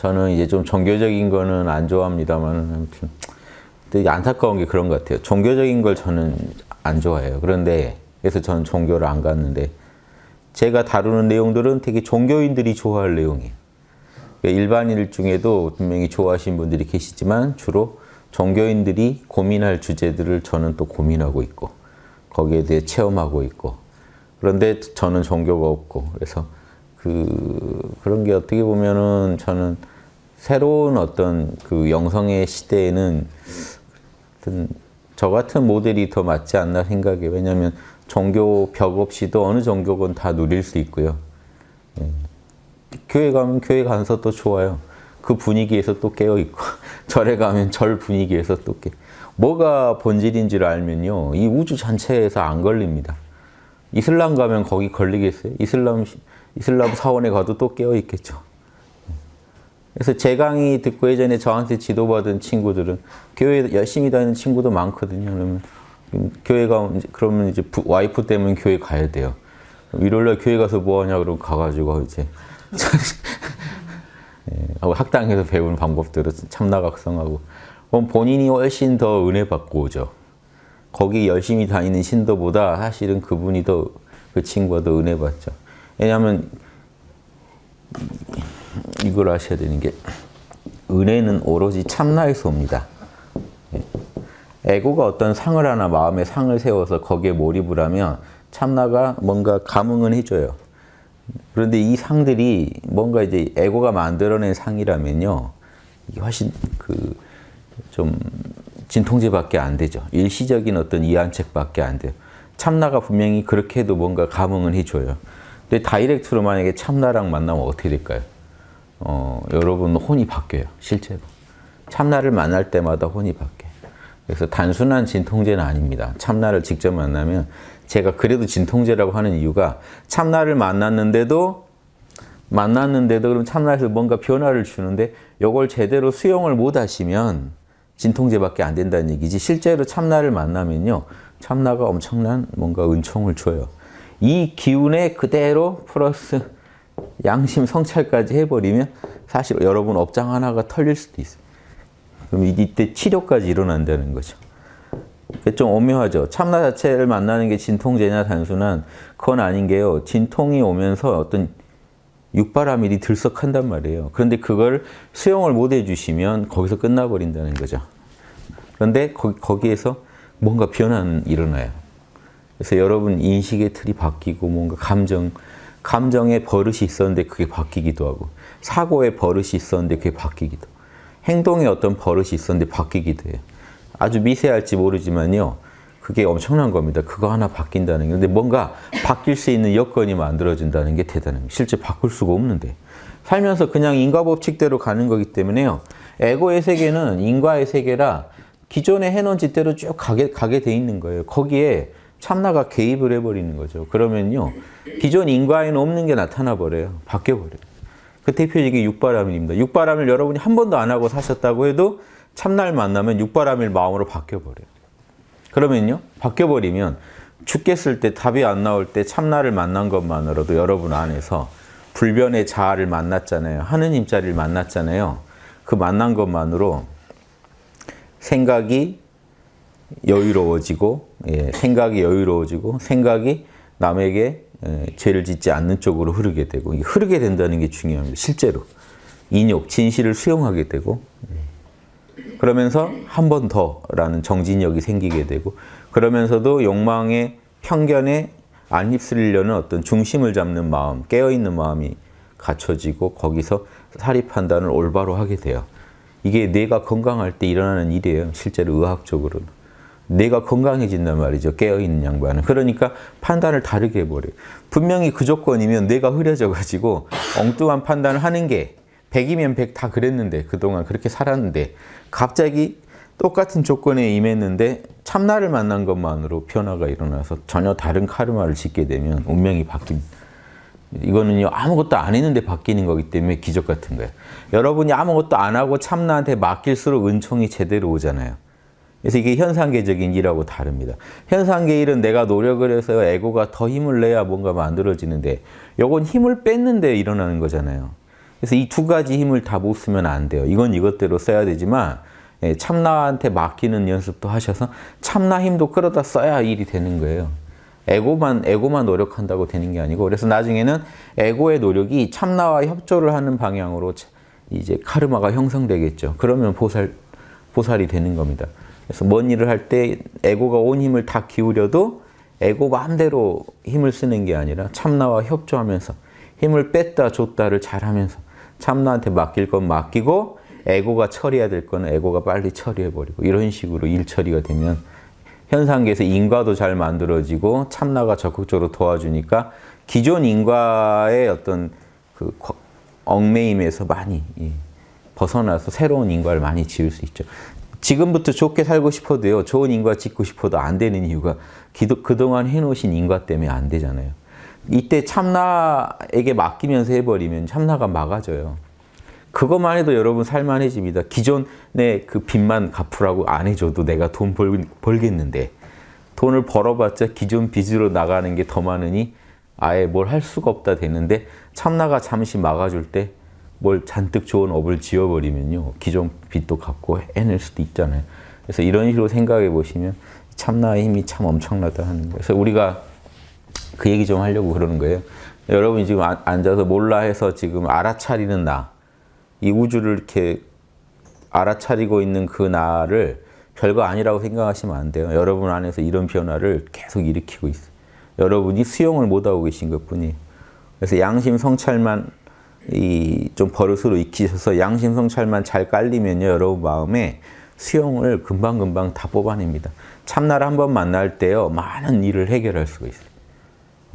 저는 이제 좀 종교적인 거는 안 좋아합니다만 아무튼 되게 안타까운 게 그런 것 같아요. 종교적인 걸 저는 안 좋아해요. 그런데 그래서 저는 종교를 안 갔는데 제가 다루는 내용들은 되게 종교인들이 좋아할 내용이에요. 그러니까 일반인 중에도 분명히 좋아하시는 분들이 계시지만 주로 종교인들이 고민할 주제들을 저는 또 고민하고 있고 거기에 대해 체험하고 있고 그런데 저는 종교가 없고 그래서 그 그런 게 어떻게 보면은 저는 새로운 어떤 그 영성의 시대에는 저 같은 모델이 더 맞지 않나 생각이 왜냐하면 종교 벽 없이도 어느 종교건 다 누릴 수 있고요. 예. 교회 가면 교회 가서 또 좋아요. 그 분위기에서 또 깨어 있고 절에 가면 절 분위기에서 또 깨. 뭐가 본질인지 알면요, 이 우주 전체에서 안 걸립니다. 이슬람 가면 거기 걸리겠어요? 이슬람 이슬람 사원에 가도 또 깨어 있겠죠. 그래서 제 강의 듣고 예전에 저한테 지도받은 친구들은 교회 열심히 다니는 친구도 많거든요. 그러면 음, 교회가 그러면 이제 와이프 때문에 교회 가야 돼요. 일요일날 교회 가서 뭐 하냐 그러고 가가지고 이제 예, 학당에서 배우 방법대로 참나각성하고 본인이 훨씬 더 은혜 받고 오죠. 거기 열심히 다니는 신도보다 사실은 그분이 더 그 친구가 더 은혜 받죠. 왜냐하면 이걸 아셔야 되는 게 은혜는 오로지 참나에서 옵니다. 예. 에고가 어떤 상을 하나 마음에 상을 세워서 거기에 몰입을 하면 참나가 뭔가 감흥은 해줘요. 그런데 이 상들이 뭔가 이제 에고가 만들어낸 상이라면요. 이게 훨씬 그좀 진통제밖에 안 되죠. 일시적인 어떤 이한책밖에 안 돼요. 참나가 분명히 그렇게 해도 뭔가 감흥은 해줘요. 근데 다이렉트로 만약에 참나랑 만나면 어떻게 될까요? 어, 여러분 혼이 바뀌어요. 실제로. 참나를 만날 때마다 혼이 바뀌어요. 그래서 단순한 진통제는 아닙니다. 참나를 직접 만나면 제가 그래도 진통제라고 하는 이유가 참나를 만났는데도 만났는데도 그럼 참나에서 뭔가 변화를 주는데 이걸 제대로 수용을 못 하시면 진통제밖에 안 된다는 얘기지 실제로 참나를 만나면요. 참나가 엄청난 뭔가 은총을 줘요. 이 기운에 그대로 플러스 양심 성찰까지 해버리면 사실 여러분 업장 하나가 털릴 수도 있어요. 그럼 이때 치료까지 일어난다는 거죠. 좀 오묘하죠. 참나 자체를 만나는 게 진통제냐 단순한 그건 아닌 게요. 진통이 오면서 어떤 육바라밀이 들썩한단 말이에요. 그런데 그걸 수용을 못 해주시면 거기서 끝나버린다는 거죠. 그런데 거기, 에서 뭔가 변화는 일어나요. 그래서 여러분 인식의 틀이 바뀌고 뭔가 감정, 감정의 버릇이 있었는데 그게 바뀌기도 하고 사고의 버릇이 있었는데 그게 바뀌기도 행동의 어떤 버릇이 있었는데 바뀌기도 해요. 아주 미세할지 모르지만요. 그게 엄청난 겁니다. 그거 하나 바뀐다는 게. 근데 뭔가 바뀔 수 있는 여건이 만들어진다는 게 대단해요. 실제 바꿀 수가 없는데. 살면서 그냥 인과 법칙대로 가는 거기 때문에요. 에고의 세계는 인과의 세계라 기존에 해놓은 짓대로 쭉 가게, 가게 돼 있는 거예요. 거기에 참나가 개입을 해버리는 거죠. 그러면요. 기존 인과에는 없는 게 나타나 버려요. 바뀌어 버려요. 그 대표적인 육바람일입니다. 육바람일 여러분이 한 번도 안 하고 사셨다고 해도 참날 만나면 육바람일 마음으로 바뀌어 버려요. 그러면요. 바뀌어 버리면 죽겠을 때 답이 안 나올 때 참나를 만난 것만으로도 여러분 안에서 불변의 자아를 만났잖아요. 하느님 자리를 만났잖아요. 그 만난 것만으로 생각이 여유로워지고 예, 생각이 여유로워지고 생각이 남에게 죄를 짓지 않는 쪽으로 흐르게 되고 흐르게 된다는 게 중요합니다. 실제로 인욕, 진실을 수용하게 되고 음. 그러면서 한 번 더라는 정진력이 생기게 되고 그러면서도 욕망의 편견에 안 휩쓸려는 어떤 중심을 잡는 마음, 깨어있는 마음이 갖춰지고 거기서 사리 판단을 올바로 하게 돼요. 이게 뇌가 건강할 때 일어나는 일이에요. 실제로 의학적으로는. 내가 건강해진단 말이죠. 깨어있는 양반은. 그러니까 판단을 다르게 해버려요. 분명히 그 조건이면 내가 흐려져가지고 엉뚱한 판단을 하는 게 100이면 100 다 그랬는데 그동안 그렇게 살았는데 갑자기 똑같은 조건에 임했는데 참나를 만난 것만으로 변화가 일어나서 전혀 다른 카르마를 짓게 되면 운명이 바뀝니다. 이거는요 아무것도 안 했는데 바뀌는 거기 때문에 기적 같은 거예요. 여러분이 아무것도 안 하고 참나한테 맡길수록 은총이 제대로 오잖아요. 그래서 이게 현상계적인 일하고 다릅니다. 현상계 일은 내가 노력을 해서 에고가 더 힘을 내야 뭔가 만들어지는데 요건 힘을 뺐는데 일어나는 거잖아요. 그래서 이 두 가지 힘을 다 못 쓰면 안 돼요. 이건 이것대로 써야 되지만 예, 참나한테 맡기는 연습도 하셔서 참나 힘도 끌어다 써야 일이 되는 거예요. 에고만 에고만 노력한다고 되는 게 아니고 그래서 나중에는 에고의 노력이 참나와 협조를 하는 방향으로 이제 카르마가 형성되겠죠. 그러면 보살 보살이 되는 겁니다. 그래서 뭔 일을 할 때 에고가 온 힘을 다 기울여도 에고 마음대로 힘을 쓰는 게 아니라 참나와 협조하면서 힘을 뺐다 줬다를 잘하면서 참나한테 맡길 건 맡기고 에고가 처리해야 될 거는 에고가 빨리 처리해버리고 이런 식으로 일 처리가 되면 현상계에서 인과도 잘 만들어지고 참나가 적극적으로 도와주니까 기존 인과의 어떤 그 얽매임에서 많이 예, 벗어나서 새로운 인과를 많이 지을 수 있죠. 지금부터 좋게 살고 싶어도요. 좋은 인과 짓고 싶어도 안 되는 이유가 기도, 그동안 해놓으신 인과 때문에 안 되잖아요. 이때 참나에게 맡기면서 해버리면 참나가 막아져요. 그것만 해도 여러분 살만해집니다. 기존의 그 빚만 갚으라고 안 해줘도 내가 돈 벌, 벌겠는데 돈을 벌어봤자 기존 빚으로 나가는 게 더 많으니 아예 뭘 할 수가 없다 되는데 참나가 잠시 막아줄 때뭘 잔뜩 좋은 업을 지어버리면요. 기존 빚도 갖고 해낼 수도 있잖아요. 그래서 이런 식으로 생각해 보시면 참나의 힘이 참 엄청나다 하는 거예요. 그래서 우리가 그 얘기 좀 하려고 그러는 거예요. 여러분이 지금 앉아서 몰라 해서 지금 알아차리는 나, 이 우주를 이렇게 알아차리고 있는 그 나를 별거 아니라고 생각하시면 안 돼요. 여러분 안에서 이런 변화를 계속 일으키고 있어요. 여러분이 수용을 못하고 계신 것뿐이 그래서 양심 성찰만 이좀 버릇으로 익히셔서 양심 성찰만 잘 깔리면요 여러분 마음에 수용을 금방금방 다 뽑아냅니다. 참나를 한번 만날 때요 많은 일을 해결할 수가 있어요.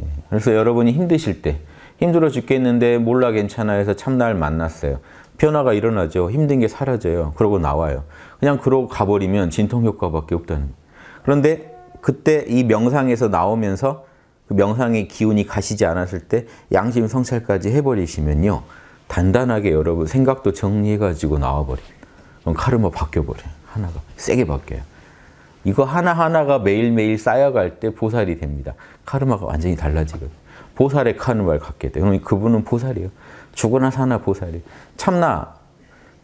예, 그래서 여러분이 힘드실 때 힘들어 죽겠는데 몰라 괜찮아 해서 참나를 만났어요. 변화가 일어나죠. 힘든 게 사라져요. 그러고 나와요. 그냥 그러고 가버리면 진통 효과밖에 없다는 거예요. 그런데 그때 이 명상에서 나오면서 그 명상의 기운이 가시지 않았을 때 양심 성찰까지 해버리시면요. 단단하게 여러분 생각도 정리해가지고 나와버립니 그럼 카르마 바뀌어버려요. 하나가. 세게 바뀌어요. 이거 하나하나가 매일매일 쌓여갈 때 보살이 됩니다. 카르마가 완전히 달라지거든요. 보살의 카르마를 갖게 돼요. 그럼 그분은 보살이에요. 죽으나 사나 보살이에요. 참나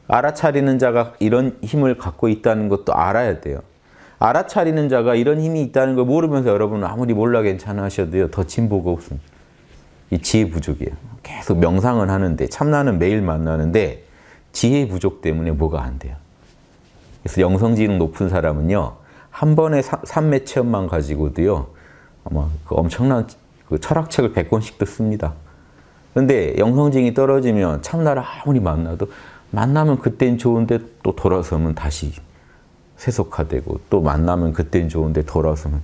알아차리는 자가 이런 힘을 갖고 있다는 것도 알아야 돼요. 알아차리는 자가 이런 힘이 있다는 걸 모르면서 여러분은 아무리 몰라 괜찮아 하셔도요. 더 진보가 없습니다. 이 지혜 부족이에요. 계속 명상은 하는데 참나는 매일 만나는데 지혜 부족 때문에 뭐가 안 돼요. 그래서 영성지능 높은 사람은요. 한 번에 삼매 체험만 가지고도요. 아마 그 엄청난 그 철학책을 100권씩도 씁니다. 근데 영성증이 떨어지면 참나를 아무리 만나도 만나면 그땐 좋은데 또 돌아서면 다시 세속화되고 또 만나면 그때는 좋은데 돌아서면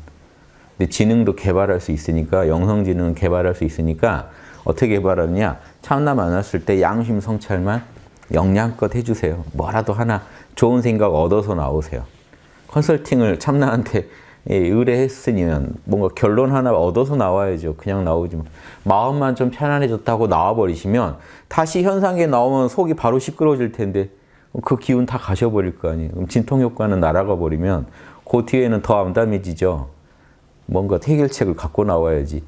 근데 지능도 개발할 수 있으니까 영성지능은 개발할 수 있으니까 어떻게 개발하느냐 참나 만났을 때 양심 성찰만 영양껏 해주세요. 뭐라도 하나 좋은 생각 얻어서 나오세요. 컨설팅을 참나한테 예, 의뢰했으면 뭔가 결론 하나 얻어서 나와야죠. 그냥 나오지 마음만 좀 편안해졌다고 나와버리시면 다시 현상에 나오면 속이 바로 시끄러질 워 텐데 그 기운 다 가셔버릴 거 아니에요. 그럼 진통 효과는 날아가 버리면 그 뒤에는 더 암담해지죠. 뭔가 해결책을 갖고 나와야지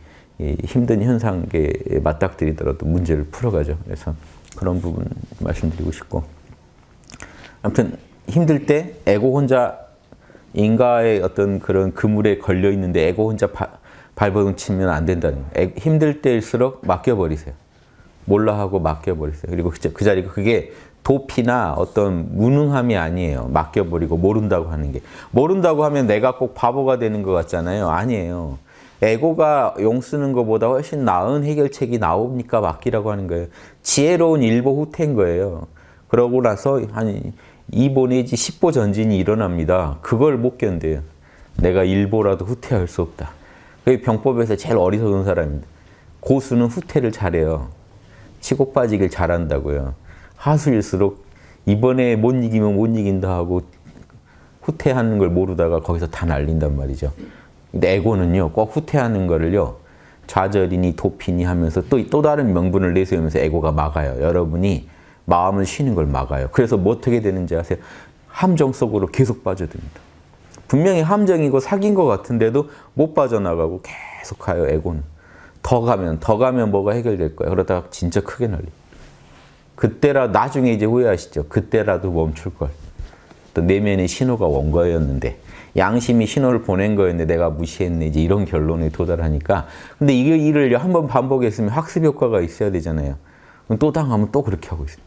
힘든 현상에 맞닥뜨리더라도 문제를 풀어가죠. 그래서 그런 부분 말씀드리고 싶고 아무튼 힘들 때 에고 혼자 인가의 어떤 그런 그물에 걸려 있는데 에고 혼자 발버둥 치면 안 된다는 거예요. 힘들 때일수록 맡겨버리세요. 몰라 하고 맡겨버리세요. 그리고 그, 그 자리가 그게 도피나 어떤 무능함이 아니에요. 맡겨버리고 모른다고 하는 게. 모른다고 하면 내가 꼭 바보가 되는 것 같잖아요. 아니에요. 에고가 용 쓰는 것보다 훨씬 나은 해결책이 나옵니까? 맡기라고 하는 거예요. 지혜로운 일보 후퇴인 거예요. 그러고 나서 한 2보 내지 10보 전진이 일어납니다. 그걸 못 견뎌요. 내가 일보라도 후퇴할 수 없다. 그게 병법에서 제일 어리석은 사람입니다. 고수는 후퇴를 잘해요. 치고 빠지길 잘한다고요. 하수일수록 이번에 못 이기면 못 이긴다 하고 후퇴하는 걸 모르다가 거기서 다 날린단 말이죠. 근데 에고는요, 꼭 후퇴하는 거를요, 좌절이니 도피니 하면서 또, 또 다른 명분을 내세우면서 에고가 막아요. 여러분이 마음을 쉬는 걸 막아요. 그래서 뭐 어떻게 되는지 아세요? 함정 속으로 계속 빠져듭니다. 분명히 함정이고 사귄 것 같은데도 못 빠져나가고 계속 가요, 에고는. 더 가면, 더 가면 뭐가 해결될 거예요. 그러다가 진짜 크게 날립 그때라 나중에 이제 후회하시죠. 그때라도 멈출 걸. 또 내면의 신호가 온 거였는데 양심이 신호를 보낸 거였는데 내가 무시했네 이제 이런 결론에 도달하니까 근데 이게 일을 한번 반복했으면 학습 효과가 있어야 되잖아요. 또 당하면 또 그렇게 하고 있어요.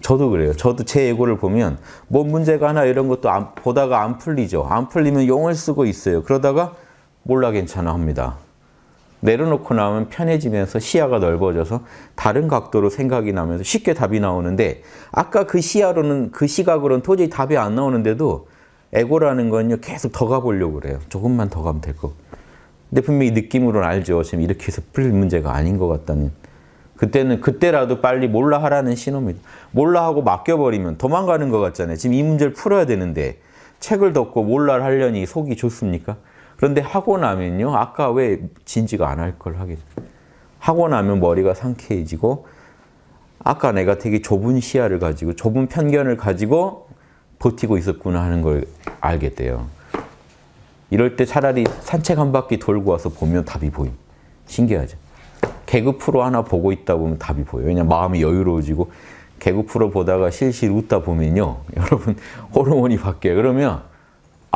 저도 그래요. 저도 제 예고를 보면 뭔 문제가 하나 이런 것도 안, 보다가 안 풀리죠. 안 풀리면 용을 쓰고 있어요. 그러다가 몰라 괜찮아 합니다. 내려놓고 나면 편해지면서 시야가 넓어져서 다른 각도로 생각이 나면서 쉽게 답이 나오는데 아까 그 시야로는 그 시각으로는 도저히 답이 안 나오는데도 에고라는 건요 계속 더 가보려고 그래요. 조금만 더 가면 될 거. 근데 분명히 느낌으로는 알죠. 지금 이렇게 해서 풀 문제가 아닌 것 같다는. 그때는 그때라도 빨리 몰라 하라는 신호입니다. 몰라 하고 맡겨버리면 도망가는 것 같잖아요. 지금 이 문제를 풀어야 되는데 책을 덮고 몰라를 하려니 속이 좋습니까? 그런데 하고 나면요. 아까 왜 진지가 안 할 걸 하게 하고 나면 머리가 상쾌해지고 아까 내가 되게 좁은 시야를 가지고 좁은 편견을 가지고 버티고 있었구나 하는 걸 알게 돼요. 이럴 때 차라리 산책 한 바퀴 돌고 와서 보면 답이 보임. 신기하죠? 개그 프로 하나 보고 있다 보면 답이 보여요. 왜냐 마음이 여유로워지고 개그 프로 보다가 실실 웃다 보면요. 여러분 호르몬이 바뀌어요. 그러면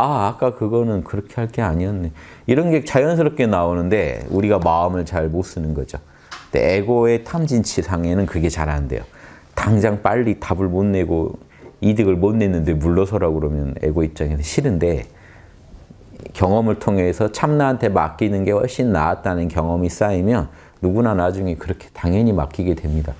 아, 아까 그거는 그렇게 할 게 아니었네. 이런 게 자연스럽게 나오는데 우리가 마음을 잘 못 쓰는 거죠. 근데 에고의 탐진치상에는 그게 잘 안 돼요. 당장 빨리 답을 못 내고 이득을 못 냈는데 물러서라고 그러면 에고 입장에는 싫은데 경험을 통해서 참나한테 맡기는 게 훨씬 나았다는 경험이 쌓이면 누구나 나중에 그렇게 당연히 맡기게 됩니다.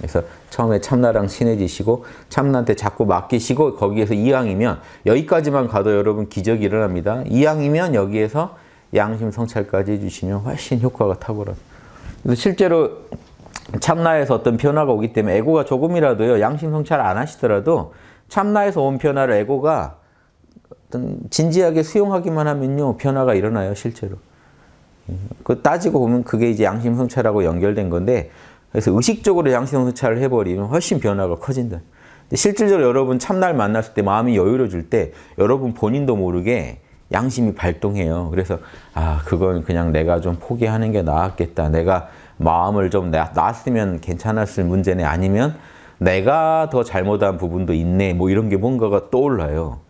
그래서 처음에 참나랑 친해지시고 참나한테 자꾸 맡기시고 거기에서 이왕이면 여기까지만 가도 여러분 기적이 일어납니다. 이왕이면 여기에서 양심 성찰까지 해주시면 훨씬 효과가 탁월한. 그래서 실제로 참나에서 어떤 변화가 오기 때문에 에고가 조금이라도요 양심 성찰 안 하시더라도 참나에서 온 변화를 에고가 어떤 진지하게 수용하기만 하면요 변화가 일어나요 실제로. 그 따지고 보면 그게 이제 양심 성찰하고 연결된 건데 그래서 의식적으로 양심성찰을 해버리면 훨씬 변화가 커진다. 실질적으로 여러분 참날 만났을 때 마음이 여유로워질 때 여러분 본인도 모르게 양심이 발동해요. 그래서 아 그건 그냥 내가 좀 포기하는 게 나았겠다. 내가 마음을 좀 놨으면 괜찮았을 문제네 아니면 내가 더 잘못한 부분도 있네 뭐 이런 게 뭔가가 떠올라요.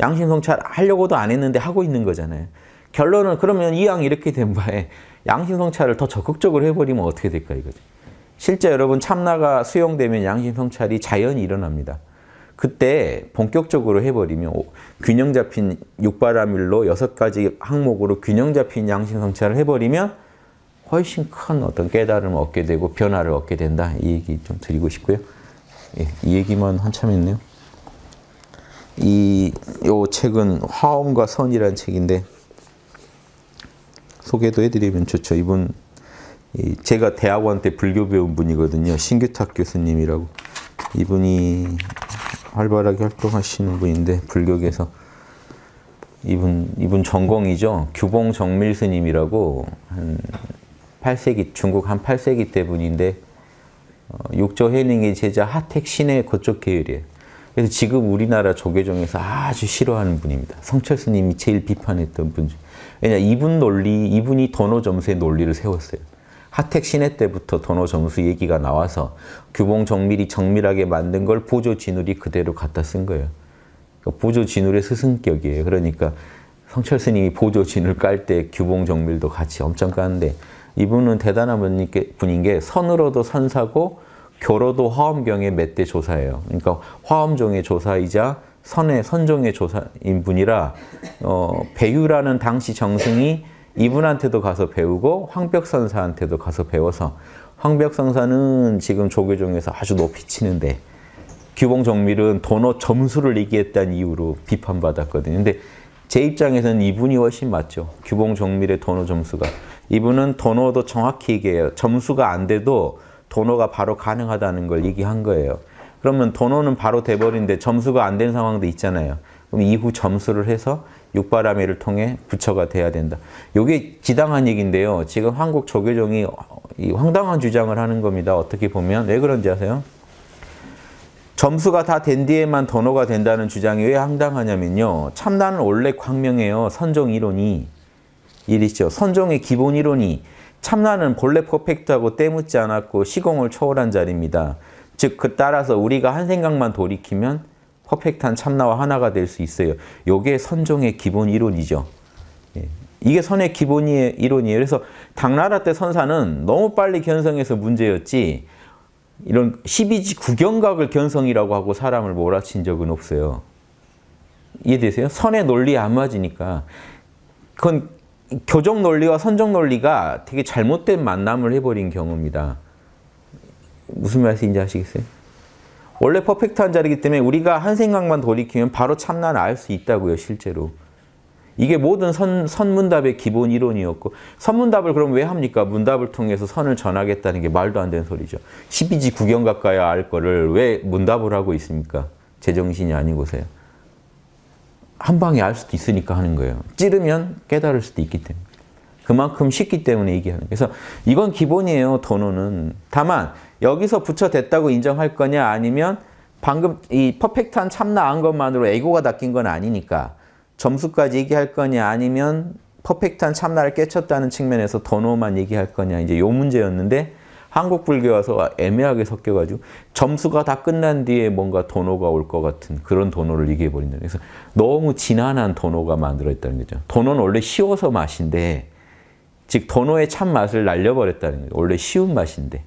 양심 성찰 하려고도 안 했는데 하고 있는 거잖아요. 결론은 그러면 이왕 이렇게 된 바에 양심 성찰을 더 적극적으로 해버리면 어떻게 될까 이거죠. 실제 여러분 참나가 수용되면 양심 성찰이 자연히 일어납니다. 그때 본격적으로 해버리면 균형 잡힌 육바라밀로 여섯 가지 항목으로 균형 잡힌 양심 성찰을 해버리면 훨씬 큰 어떤 깨달음을 얻게 되고 변화를 얻게 된다. 이 얘기 좀 드리고 싶고요. 예, 이 얘기만 한참 했네요. 이 요 책은 화엄과 선이라는 책인데 소개도 해드리면 좋죠. 이분 제가 대학원 때 불교 배운 분이거든요. 신규탁 교수님이라고. 이분이 활발하게 활동하시는 분인데 불교계에서 이분 이분 전공이죠. 규봉 정밀 스님이라고 한 8세기 중국 한 8세기 때 분인데 어, 욕조 해닝의 제자 하택 신의 거쪽 계열이에요. 그래서 지금 우리나라 조계종에서 아주 싫어하는 분입니다. 성철 스님이 제일 비판했던 분 중. 왜냐 이분 논리, 이분이 도노 점수 논리를 세웠어요. 하택 시내 때부터 도노 정수 얘기가 나와서 규봉 정밀이 정밀하게 만든 걸 보조 진울이 그대로 갖다 쓴 거예요. 그러니까 보조 진울의 스승격이에요. 그러니까 성철 스님이 보조 진을 깔 때 규봉 정밀도 같이 엄청 까는데 이분은 대단한 분인 게 선으로도 선사고 교로도 화엄경의 몇 대 조사예요. 그러니까 화엄종의 조사이자 선의 선종의 조사인 분이라 어, 배유라는 당시 정승이 이분한테도 가서 배우고 황벽선사한테도 가서 배워서 황벽선사는 지금 조교종에서 아주 높이 치는데 규봉정밀은 도너 점수를 이기했다는 이유로 비판받았거든요. 근데 제 입장에서는 이분이 훨씬 맞죠. 규봉정밀의 도너 점수가. 이분은 도너도 정확히 얘기해요. 점수가 안 돼도 도너가 바로 가능하다는 걸 얘기한 거예요. 그러면 도너는 바로 돼버린데 점수가 안 된 상황도 있잖아요. 그럼 이후 점수를 해서 육바라회를 통해 부처가 돼야 된다. 이게 지당한 얘기인데요. 지금 한국 조교종이 황당한 주장을 하는 겁니다. 어떻게 보면. 왜 그런지 아세요? 점수가 다 된 뒤에만 d o 가 된다는 주장이 왜 황당하냐면요. 참나는 원래 광명해요. 선종 이론이. 일이죠. 선종의 기본 이론이 참나는 본래 퍼펙트하고 때묻지 않았고 시공을 초월한 자리입니다. 즉, 그 따라서 우리가 한 생각만 돌이키면 퍼펙트한 참나와 하나가 될 수 있어요. 요게 선종의 기본 이론이죠. 예. 이게 선의 기본 이론이에요. 그래서 당나라 때 선사는 너무 빨리 견성해서 문제였지 이런 12지 구경각을 견성이라고 하고 사람을 몰아친 적은 없어요. 이해되세요? 선의 논리에 안 맞으니까 그건 교정 논리와 선정 논리가 되게 잘못된 만남을 해버린 경우입니다. 무슨 말씀인지 아시겠어요? 원래 퍼펙트한 자리이기 때문에 우리가 한 생각만 돌이키면 바로 참나를 알 수 있다고요, 실제로. 이게 모든 선, 선문답의 기본 이론이었고 선문답을 그럼 왜 합니까? 문답을 통해서 선을 전하겠다는 게 말도 안 되는 소리죠. 12지 구경 가까이 알 거를 왜 문답을 하고 있습니까? 제정신이 아닌고서요한 방에 알 수도 있으니까 하는 거예요. 찌르면 깨달을 수도 있기 때문에. 그만큼 쉽기 때문에 얘기하는 거예요. 그래서 이건 기본이에요, 도노는. 다만 여기서 부처 됐다고 인정할 거냐 아니면 방금 이 퍼펙트한 참나한 것만으로 에고가 닦인 건 아니니까 점수까지 얘기할 거냐 아니면 퍼펙트한 참나를 깨쳤다는 측면에서 더노만 얘기할 거냐 이제 요 문제였는데 한국 불교 와서 애매하게 섞여가지고 점수가 다 끝난 뒤에 뭔가 도노가 올 것 같은 그런 도노를 얘기해버린다. 그래서 너무 진한한 도노가 만들어졌다는 거죠. 도노는 원래 쉬워서 맛인데 즉 도노의 참맛을 날려버렸다는 거죠. 원래 쉬운 맛인데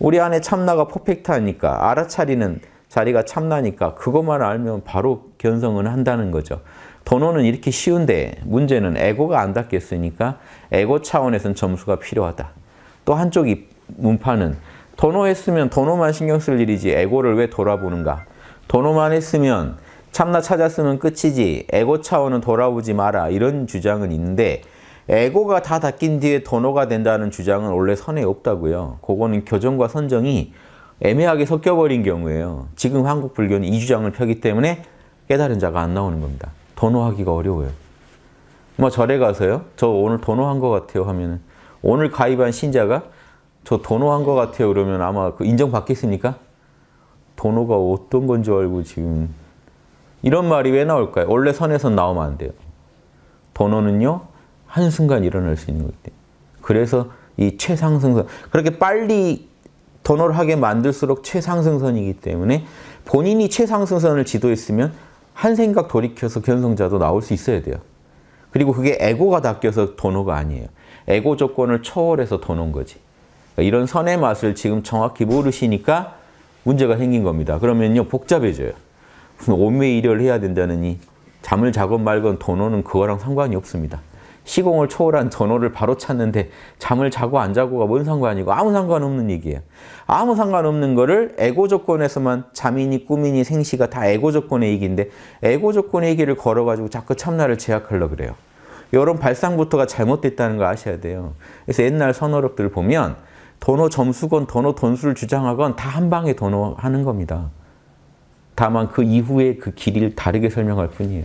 우리 안에 참나가 퍼펙트하니까 알아차리는 자리가 참나니까 그것만 알면 바로 견성은 한다는 거죠. 번호는 이렇게 쉬운데 문제는 에고가 안 닿겠으니까 에고 차원에선 점수가 필요하다. 또 한쪽이 문파는 도노 했으면 도노만 신경 쓸 일이지 에고를 왜 돌아보는가. 도노만 했으면 참나 찾았으면 끝이지 에고 차원은 돌아오지 마라 이런 주장은 있는데 에고가 다 닦인 뒤에 도노가 된다는 주장은 원래 선에 없다고요. 그거는 교정과 선정이 애매하게 섞여버린 경우예요. 지금 한국 불교는 이 주장을 펴기 때문에 깨달은 자가 안 나오는 겁니다. 도노하기가 어려워요. 뭐 절에 가서요. 저 오늘 도노한 것 같아요 하면은 오늘 가입한 신자가 저 도노한 것 같아요 그러면 아마 그 인정받겠습니까? 도노가 어떤 건줄 알고 지금 이런 말이 왜 나올까요? 원래 선에서 나오면 안 돼요. 도노는요. 한순간 일어날 수 있는 거기 때문에. 그래서 이 최상승선, 그렇게 빨리 돈을 하게 만들수록 최상승선이기 때문에 본인이 최상승선을 지도했으면 한 생각 돌이켜서 견성자도 나올 수 있어야 돼요. 그리고 그게 에고가 닦여서 도노가 아니에요. 에고 조건을 초월해서 도노인 거지. 그러니까 이런 선의 맛을 지금 정확히 모르시니까 문제가 생긴 겁니다. 그러면요 복잡해져요. 무슨 오매이을 해야 된다느니 잠을 자건 말건 도노는 그거랑 상관이 없습니다. 시공을 초월한 전호를 바로 찾는데 잠을 자고 안 자고가 뭔 상관이고 아무 상관없는 얘기예요. 아무 상관없는 거를 에고 조건에서만 잠이니 꿈이니 생시가 다 에고 조건의 얘기인데 에고 조건의 얘기를 걸어가지고 자꾸 참나를 제약하려고 그래요. 이런 발상부터가 잘못됐다는 거 아셔야 돼요. 그래서 옛날 선어록들 보면 도어 점수건 도어 돈수를 주장하건 다 한 방에 도어하는 겁니다. 다만 그 이후에 그길이를 다르게 설명할 뿐이에요.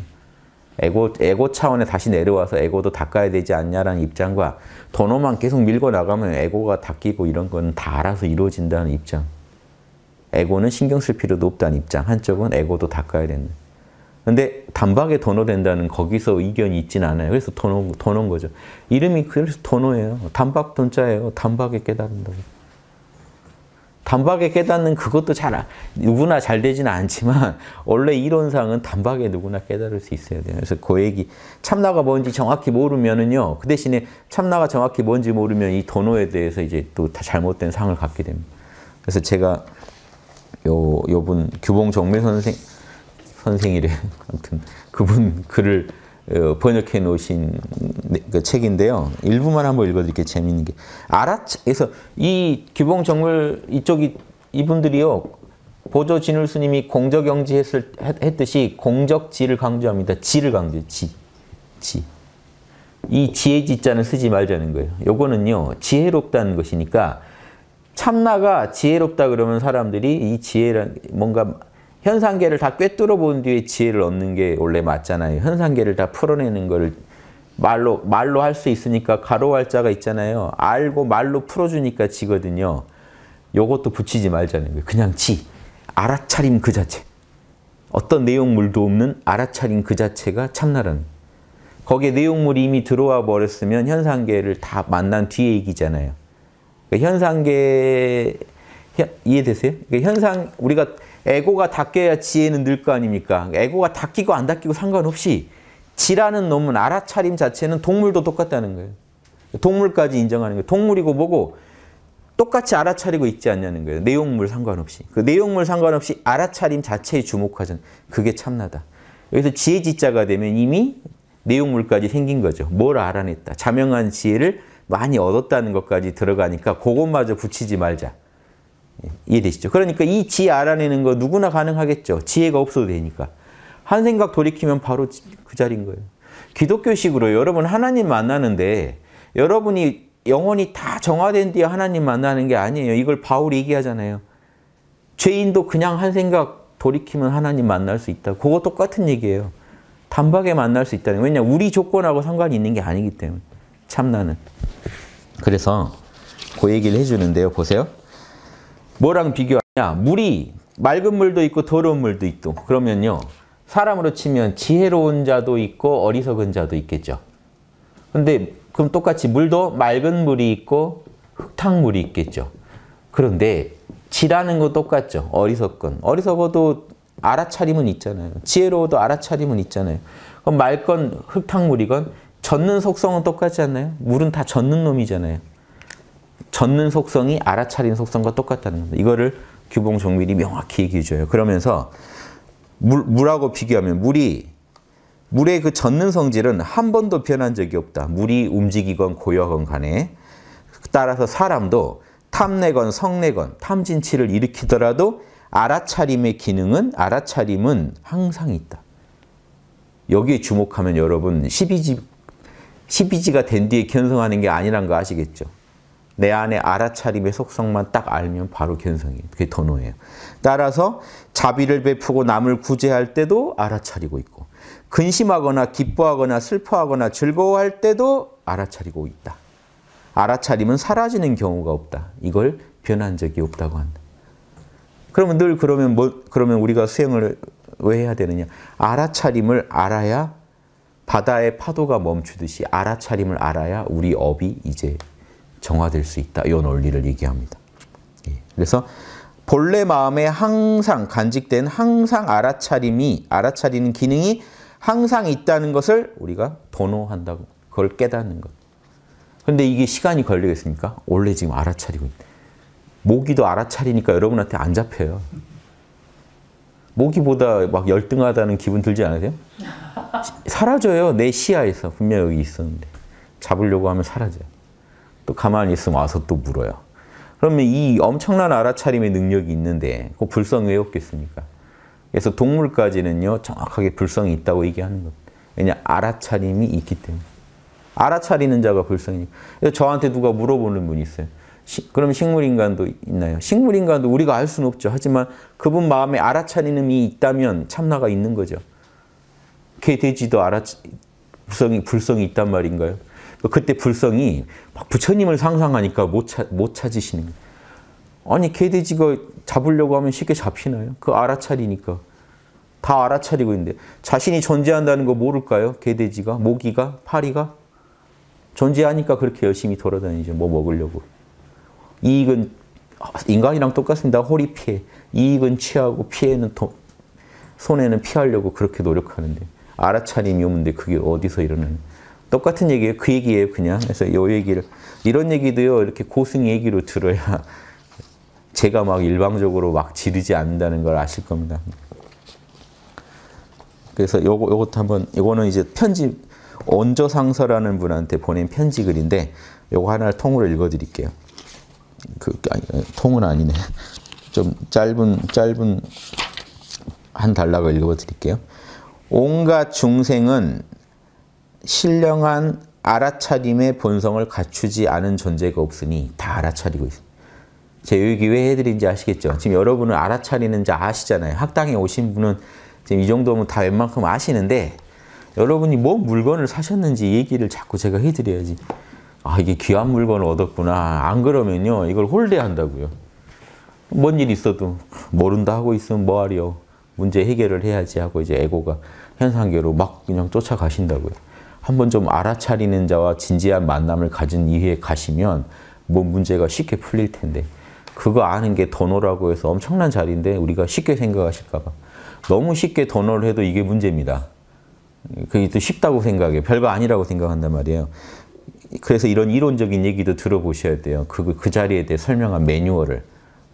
에고, 에고 차원에 다시 내려와서 에고도 닦아야 되지 않냐라는 입장과 도노만 계속 밀고 나가면 에고가 닦이고 이런 건 다 알아서 이루어진다는 입장. 에고는 신경 쓸 필요도 없다는 입장. 한쪽은 에고도 닦아야 된다. 근데 단박에 도노된다는 거기서 의견이 있진 않아요. 그래서 도노, 도노인 거죠. 이름이 그래서 도노예요. 단박 돈자예요. 단박에 깨달은다고. 단박에 깨닫는 그것도 잘 누구나 잘 되지는 않지만 원래 이론상은 단박에 누구나 깨달을 수 있어야 돼요. 그래서 그 얘기 참나가 뭔지 정확히 모르면은요. 그 대신에 참나가 정확히 뭔지 모르면 이 도노에 대해서 이제 또 다 잘못된 상을 갖게 됩니다. 그래서 제가 요 요분 규봉 정매 선생 선생이래 아무튼 그분 글을 어, 번역해 놓으신 네, 그 책인데요. 일부만 한번 읽어드릴게요. 재미있는 게. 알아차, 그래서 이 규봉 정물 이쪽이 이분들이요. 보조 진울 스님이 공적 영지 했을, 했듯이 공적 지를 강조합니다. 지를 강조, 지. 지. 이 지혜 지자는 쓰지 말자는 거예요. 요거는요, 지혜롭다는 것이니까 참나가 지혜롭다 그러면 사람들이 이 지혜란 뭔가 현상계를 다 꿰뚫어 본 뒤에 지혜를 얻는 게 원래 맞잖아요. 현상계를 다 풀어내는 걸 말로 말로 할 수 있으니까 가로알자가 있잖아요. 알고 말로 풀어주니까 지거든요. 요것도 붙이지 말자는 거예요. 그냥 지. 알아차림 그 자체. 어떤 내용물도 없는 알아차림 그 자체가 참나라 거기에 내용물이 이미 들어와 버렸으면 현상계를 다 만난 뒤에 얘기잖아요. 그러니까 현상계 이해되세요? 그러니까 현상 우리가 에고가 닦여야 지혜는 늘 거 아닙니까? 에고가 닦이고 안 닦이고 상관없이 지라는 놈은 알아차림 자체는 동물도 똑같다는 거예요. 동물까지 인정하는 거예요. 동물이고 뭐고 똑같이 알아차리고 있지 않냐는 거예요. 내용물 상관없이. 그 내용물 상관없이 알아차림 자체에 주목하잖 그게 참나다. 여기서 지혜지자가 되면 이미 내용물까지 생긴 거죠. 뭘 알아냈다. 자명한 지혜를 많이 얻었다는 것까지 들어가니까 그것마저 붙이지 말자. 이해되시죠? 그러니까 이 지 알아내는 거 누구나 가능하겠죠. 지혜가 없어도 되니까. 한 생각 돌이키면 바로 그 자리인 거예요. 기독교식으로 여러분 하나님 만나는데 여러분이 영혼이 다 정화된 뒤에 하나님 만나는 게 아니에요. 이걸 바울이 얘기하잖아요. 죄인도 그냥 한 생각 돌이키면 하나님 만날 수 있다. 그거 똑같은 얘기예요. 단박에 만날 수 있다는 왜냐 우리 조건하고 상관이 있는 게 아니기 때문에 참나는. 그래서 그 얘기를 해주는데요. 보세요. 뭐랑 비교하냐? 물이 맑은 물도 있고 더러운 물도 있고 그러면요. 사람으로 치면 지혜로운 자도 있고 어리석은 자도 있겠죠. 근데 그럼 똑같이 물도 맑은 물이 있고 흙탕물이 있겠죠. 그런데 지라는 거 똑같죠. 어리석건. 어리석어도 알아차림은 있잖아요. 지혜로워도 알아차림은 있잖아요. 그럼 맑건 흙탕물이건 젖는 속성은 똑같지 않나요? 물은 다 젖는 놈이잖아요. 젖는 속성이 알아차린 속성과 똑같다는 겁니다. 이거를 규봉 정밀이 명확히 얘기해 줘요. 그러면서 물, 물하고 비교하면 물이 물의 그 젖는 성질은 한 번도 변한 적이 없다. 물이 움직이건 고여건 간에 따라서 사람도 탐내건 성내건 탐진치를 일으키더라도 알아차림의 기능은 알아차림은 항상 있다. 여기에 주목하면 여러분 12지, 12지가 된 뒤에 견성하는 게 아니란 거 아시겠죠? 내 안에 알아차림의 속성만 딱 알면 바로 견성이에요. 그게 더노예요. 따라서 자비를 베푸고 남을 구제할 때도 알아차리고 있고 근심하거나 기뻐하거나 슬퍼하거나 즐거워할 때도 알아차리고 있다. 알아차림은 사라지는 경우가 없다. 이걸 변한 적이 없다고 한다. 그러면 늘 그러면 뭐 그러면 우리가 수행을 왜 해야 되느냐? 알아차림을 알아야 바다의 파도가 멈추듯이 알아차림을 알아야 우리 업이 이제 정화될 수 있다. 이 원리를 얘기합니다. 예. 그래서 본래 마음에 항상 간직된 항상 알아차림이 알아차리는 기능이 항상 있다는 것을 우리가 도노한다고 그걸 깨닫는 것. 근데 이게 시간이 걸리겠습니까? 원래 지금 알아차리고 있는. 모기도 알아차리니까 여러분한테 안 잡혀요. 모기보다 막 열등하다는 기분 들지 않으세요? 사라져요. 내 시야에서 분명 여기 있었는데. 잡으려고 하면 사라져요. 또 가만히 있으면 와서 또 물어요. 그러면 이 엄청난 알아차림의 능력이 있는데 그불성왜 없겠습니까? 그래서 동물까지는요 정확하게 불성이 있다고 얘기하는 겁니다. 왜냐 알아차림이 있기 때문에 알아차리는 자가 불성이니까. 저한테 누가 물어보는 분이 있어요. 시, 그럼 식물인간도 있나요? 식물인간도 우리가 알 수는 없죠. 하지만 그분 마음에 알아차리이 있다면 참나가 있는 거죠. 개, 돼지도 알아 불성이 불성이 있단 말인가요? 그때 불성이 막 부처님을 상상하니까 못, 찾, 못 찾으시는 거예요. 아니 개돼지가 잡으려고 하면 쉽게 잡히나요? 그 알아차리니까. 다 알아차리고 있는데 자신이 존재한다는 거 모를까요? 개돼지가, 모기가, 파리가? 존재하니까 그렇게 열심히 돌아다니죠. 뭐 먹으려고. 이익은 인간이랑 똑같습니다. 호리 피해. 이익은 취하고 피해는 도, 손해는 피하려고 그렇게 노력하는데 알아차림이 오는데 그게 어디서 일어나는 똑같은 얘기예요. 그 얘기예요, 그냥. 그래서 요 얘기를 이런 얘기도요. 이렇게 고승 얘기로 들어야 제가 막 일방적으로 막 지르지 않는다는 걸 아실 겁니다. 그래서 요거 요것도 한번 요거는 이제 편집 원조 상서라는 분한테 보낸 편지 글인데 요거 하나를 통으로 읽어 드릴게요. 그, 그 아니, 통은 아니네. 좀 짧은 짧은 한달락을 읽어 드릴게요. 온갖 중생은 신령한 알아차림의 본성을 갖추지 않은 존재가 없으니 다 알아차리고 있습니다. 제육이 왜 해드린지 아시겠죠? 지금 여러분은 알아차리는 자 아시잖아요. 학당에 오신 분은 지금 이 정도면 다 웬만큼 아시는데 여러분이 뭐 물건을 사셨는지 얘기를 자꾸 제가 해드려야지. 아 이게 귀한 물건을 얻었구나. 안 그러면요. 이걸 홀대한다고요. 뭔 일 있어도 모른다 하고 있으면 뭐하려. 문제 해결을 해야지 하고 이제 에고가 현상계로 막 그냥 쫓아가신다고요. 한번 좀 알아차리는 자와 진지한 만남을 가진 이회에 가시면 뭐 문제가 쉽게 풀릴 텐데 그거 아는 게 더노라고 해서 엄청난 자리인데 우리가 쉽게 생각하실까 봐 너무 쉽게 더노를 해도 이게 문제입니다. 그게 또 쉽다고 생각해 별거 아니라고 생각한단 말이에요. 그래서 이런 이론적인 얘기도 들어보셔야 돼요. 그, 그 자리에 대해 설명한 매뉴얼을.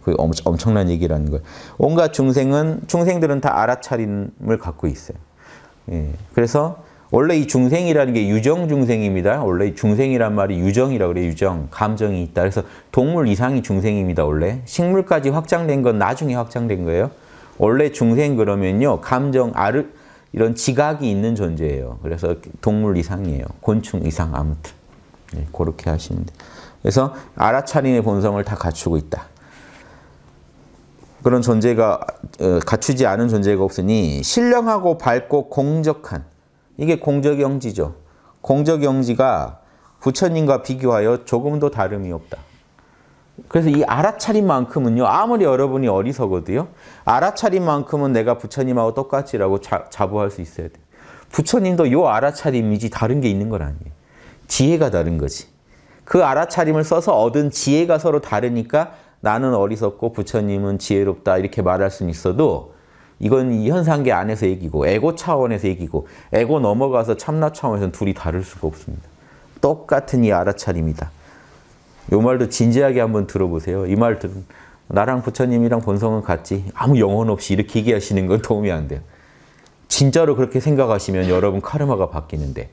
그 엄청난 얘기라는 걸. 온갖 중생은, 중생들은 다 알아차림을 갖고 있어요. 예. 그래서 원래 이 중생이라는 게 유정 중생입니다. 원래 중생이란 말이 유정이라 그래 유정. 감정이 있다. 그래서 동물 이상이 중생입니다, 원래. 식물까지 확장된 건 나중에 확장된 거예요. 원래 중생 그러면요. 감정, 아르 이런 지각이 있는 존재예요. 그래서 동물 이상이에요. 곤충 이상 아무튼. 네, 그렇게 하시면 돼요. 그래서 알아차림의 본성을 다 갖추고 있다. 그런 존재가 어, 갖추지 않은 존재가 없으니 신령하고 밝고 공적한 이게 공적영지죠. 공적영지가 부처님과 비교하여 조금도 다름이 없다. 그래서 이 알아차림만큼은요. 아무리 여러분이 어리석어도요. 알아차림만큼은 내가 부처님하고 똑같이라고 자, 자부할 수 있어야 돼요. 부처님도 요 알아차림이지 다른 게 있는 건 아니에요. 지혜가 다른 거지. 그 알아차림을 써서 얻은 지혜가 서로 다르니까 나는 어리석고 부처님은 지혜롭다 이렇게 말할 수는 있어도 이건 이 현상계 안에서 얘기고 에고 차원에서 얘기고 에고 넘어가서 참나 차원에서는 둘이 다를 수가 없습니다. 똑같은 이 알아차림이다. 요 말도 진지하게 한번 들어보세요. 이말들으 나랑 부처님이랑 본성은 같지 아무 영혼 없이 이렇게 얘기하시는 건 도움이 안 돼요. 진짜로 그렇게 생각하시면 여러분 카르마가 바뀌는데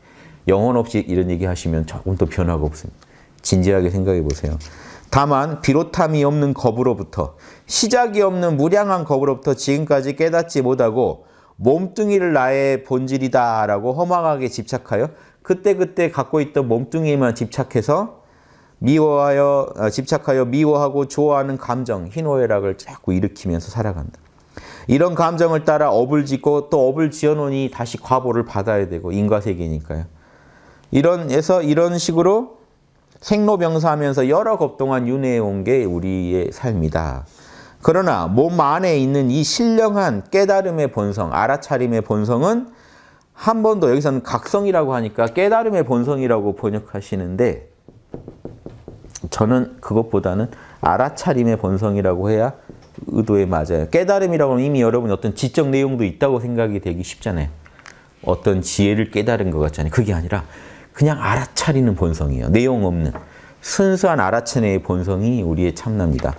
영혼 없이 이런 얘기 하시면 조금 더 변화가 없습니다. 진지하게 생각해 보세요. 다만 비롯함이 없는 겁으로부터 시작이 없는 무량한 거부로부터 지금까지 깨닫지 못하고 몸뚱이를 나의 본질이다 라고 허망하게 집착하여 그때그때 갖고 있던 몸뚱이만 집착해서 미워하여 어, 집착하여 미워하고 좋아하는 감정 희노애락을 자꾸 일으키면서 살아간다. 이런 감정을 따라 업을 짓고 또 업을 지어놓으니 다시 과보를 받아야 되고 인과세계니까요. 이런 에서 이런 식으로 생로병사하면서 여러 겁 동안 윤회해 온 게 우리의 삶이다. 그러나 몸 안에 있는 이 신령한 깨달음의 본성, 알아차림의 본성은 한번도 여기서는 각성이라고 하니까 깨달음의 본성이라고 번역하시는데 저는 그것보다는 알아차림의 본성이라고 해야 의도에 맞아요. 깨달음이라고 하면 이미 여러분 어떤 지적 내용도 있다고 생각이 되기 쉽잖아요. 어떤 지혜를 깨달은 것 같잖아요. 그게 아니라 그냥 알아차리는 본성이에요. 내용 없는 순수한 알아차림의 본성이 우리의 참납니다.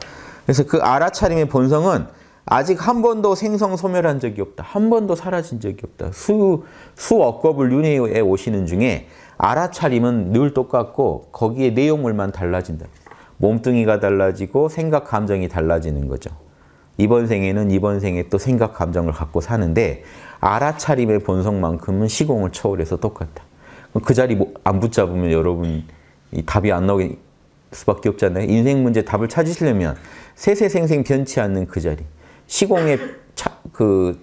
그래서 그 알아차림의 본성은 아직 한 번도 생성 소멸한 적이 없다. 한 번도 사라진 적이 없다. 수, 수억 겁을 윤회에 오시는 중에 알아차림은 늘 똑같고 거기에 내용물만 달라진다. 몸뚱이가 달라지고 생각, 감정이 달라지는 거죠. 이번 생에는 이번 생에 또 생각, 감정을 갖고 사는데 알아차림의 본성만큼은 시공을 초월해서 똑같다. 그 자리 뭐 안 붙잡으면 여러분 이 답이 안 나오게 수밖에 없잖아요. 인생 문제 답을 찾으시려면 세세생생 변치 않는 그 자리. 시공의 차, 그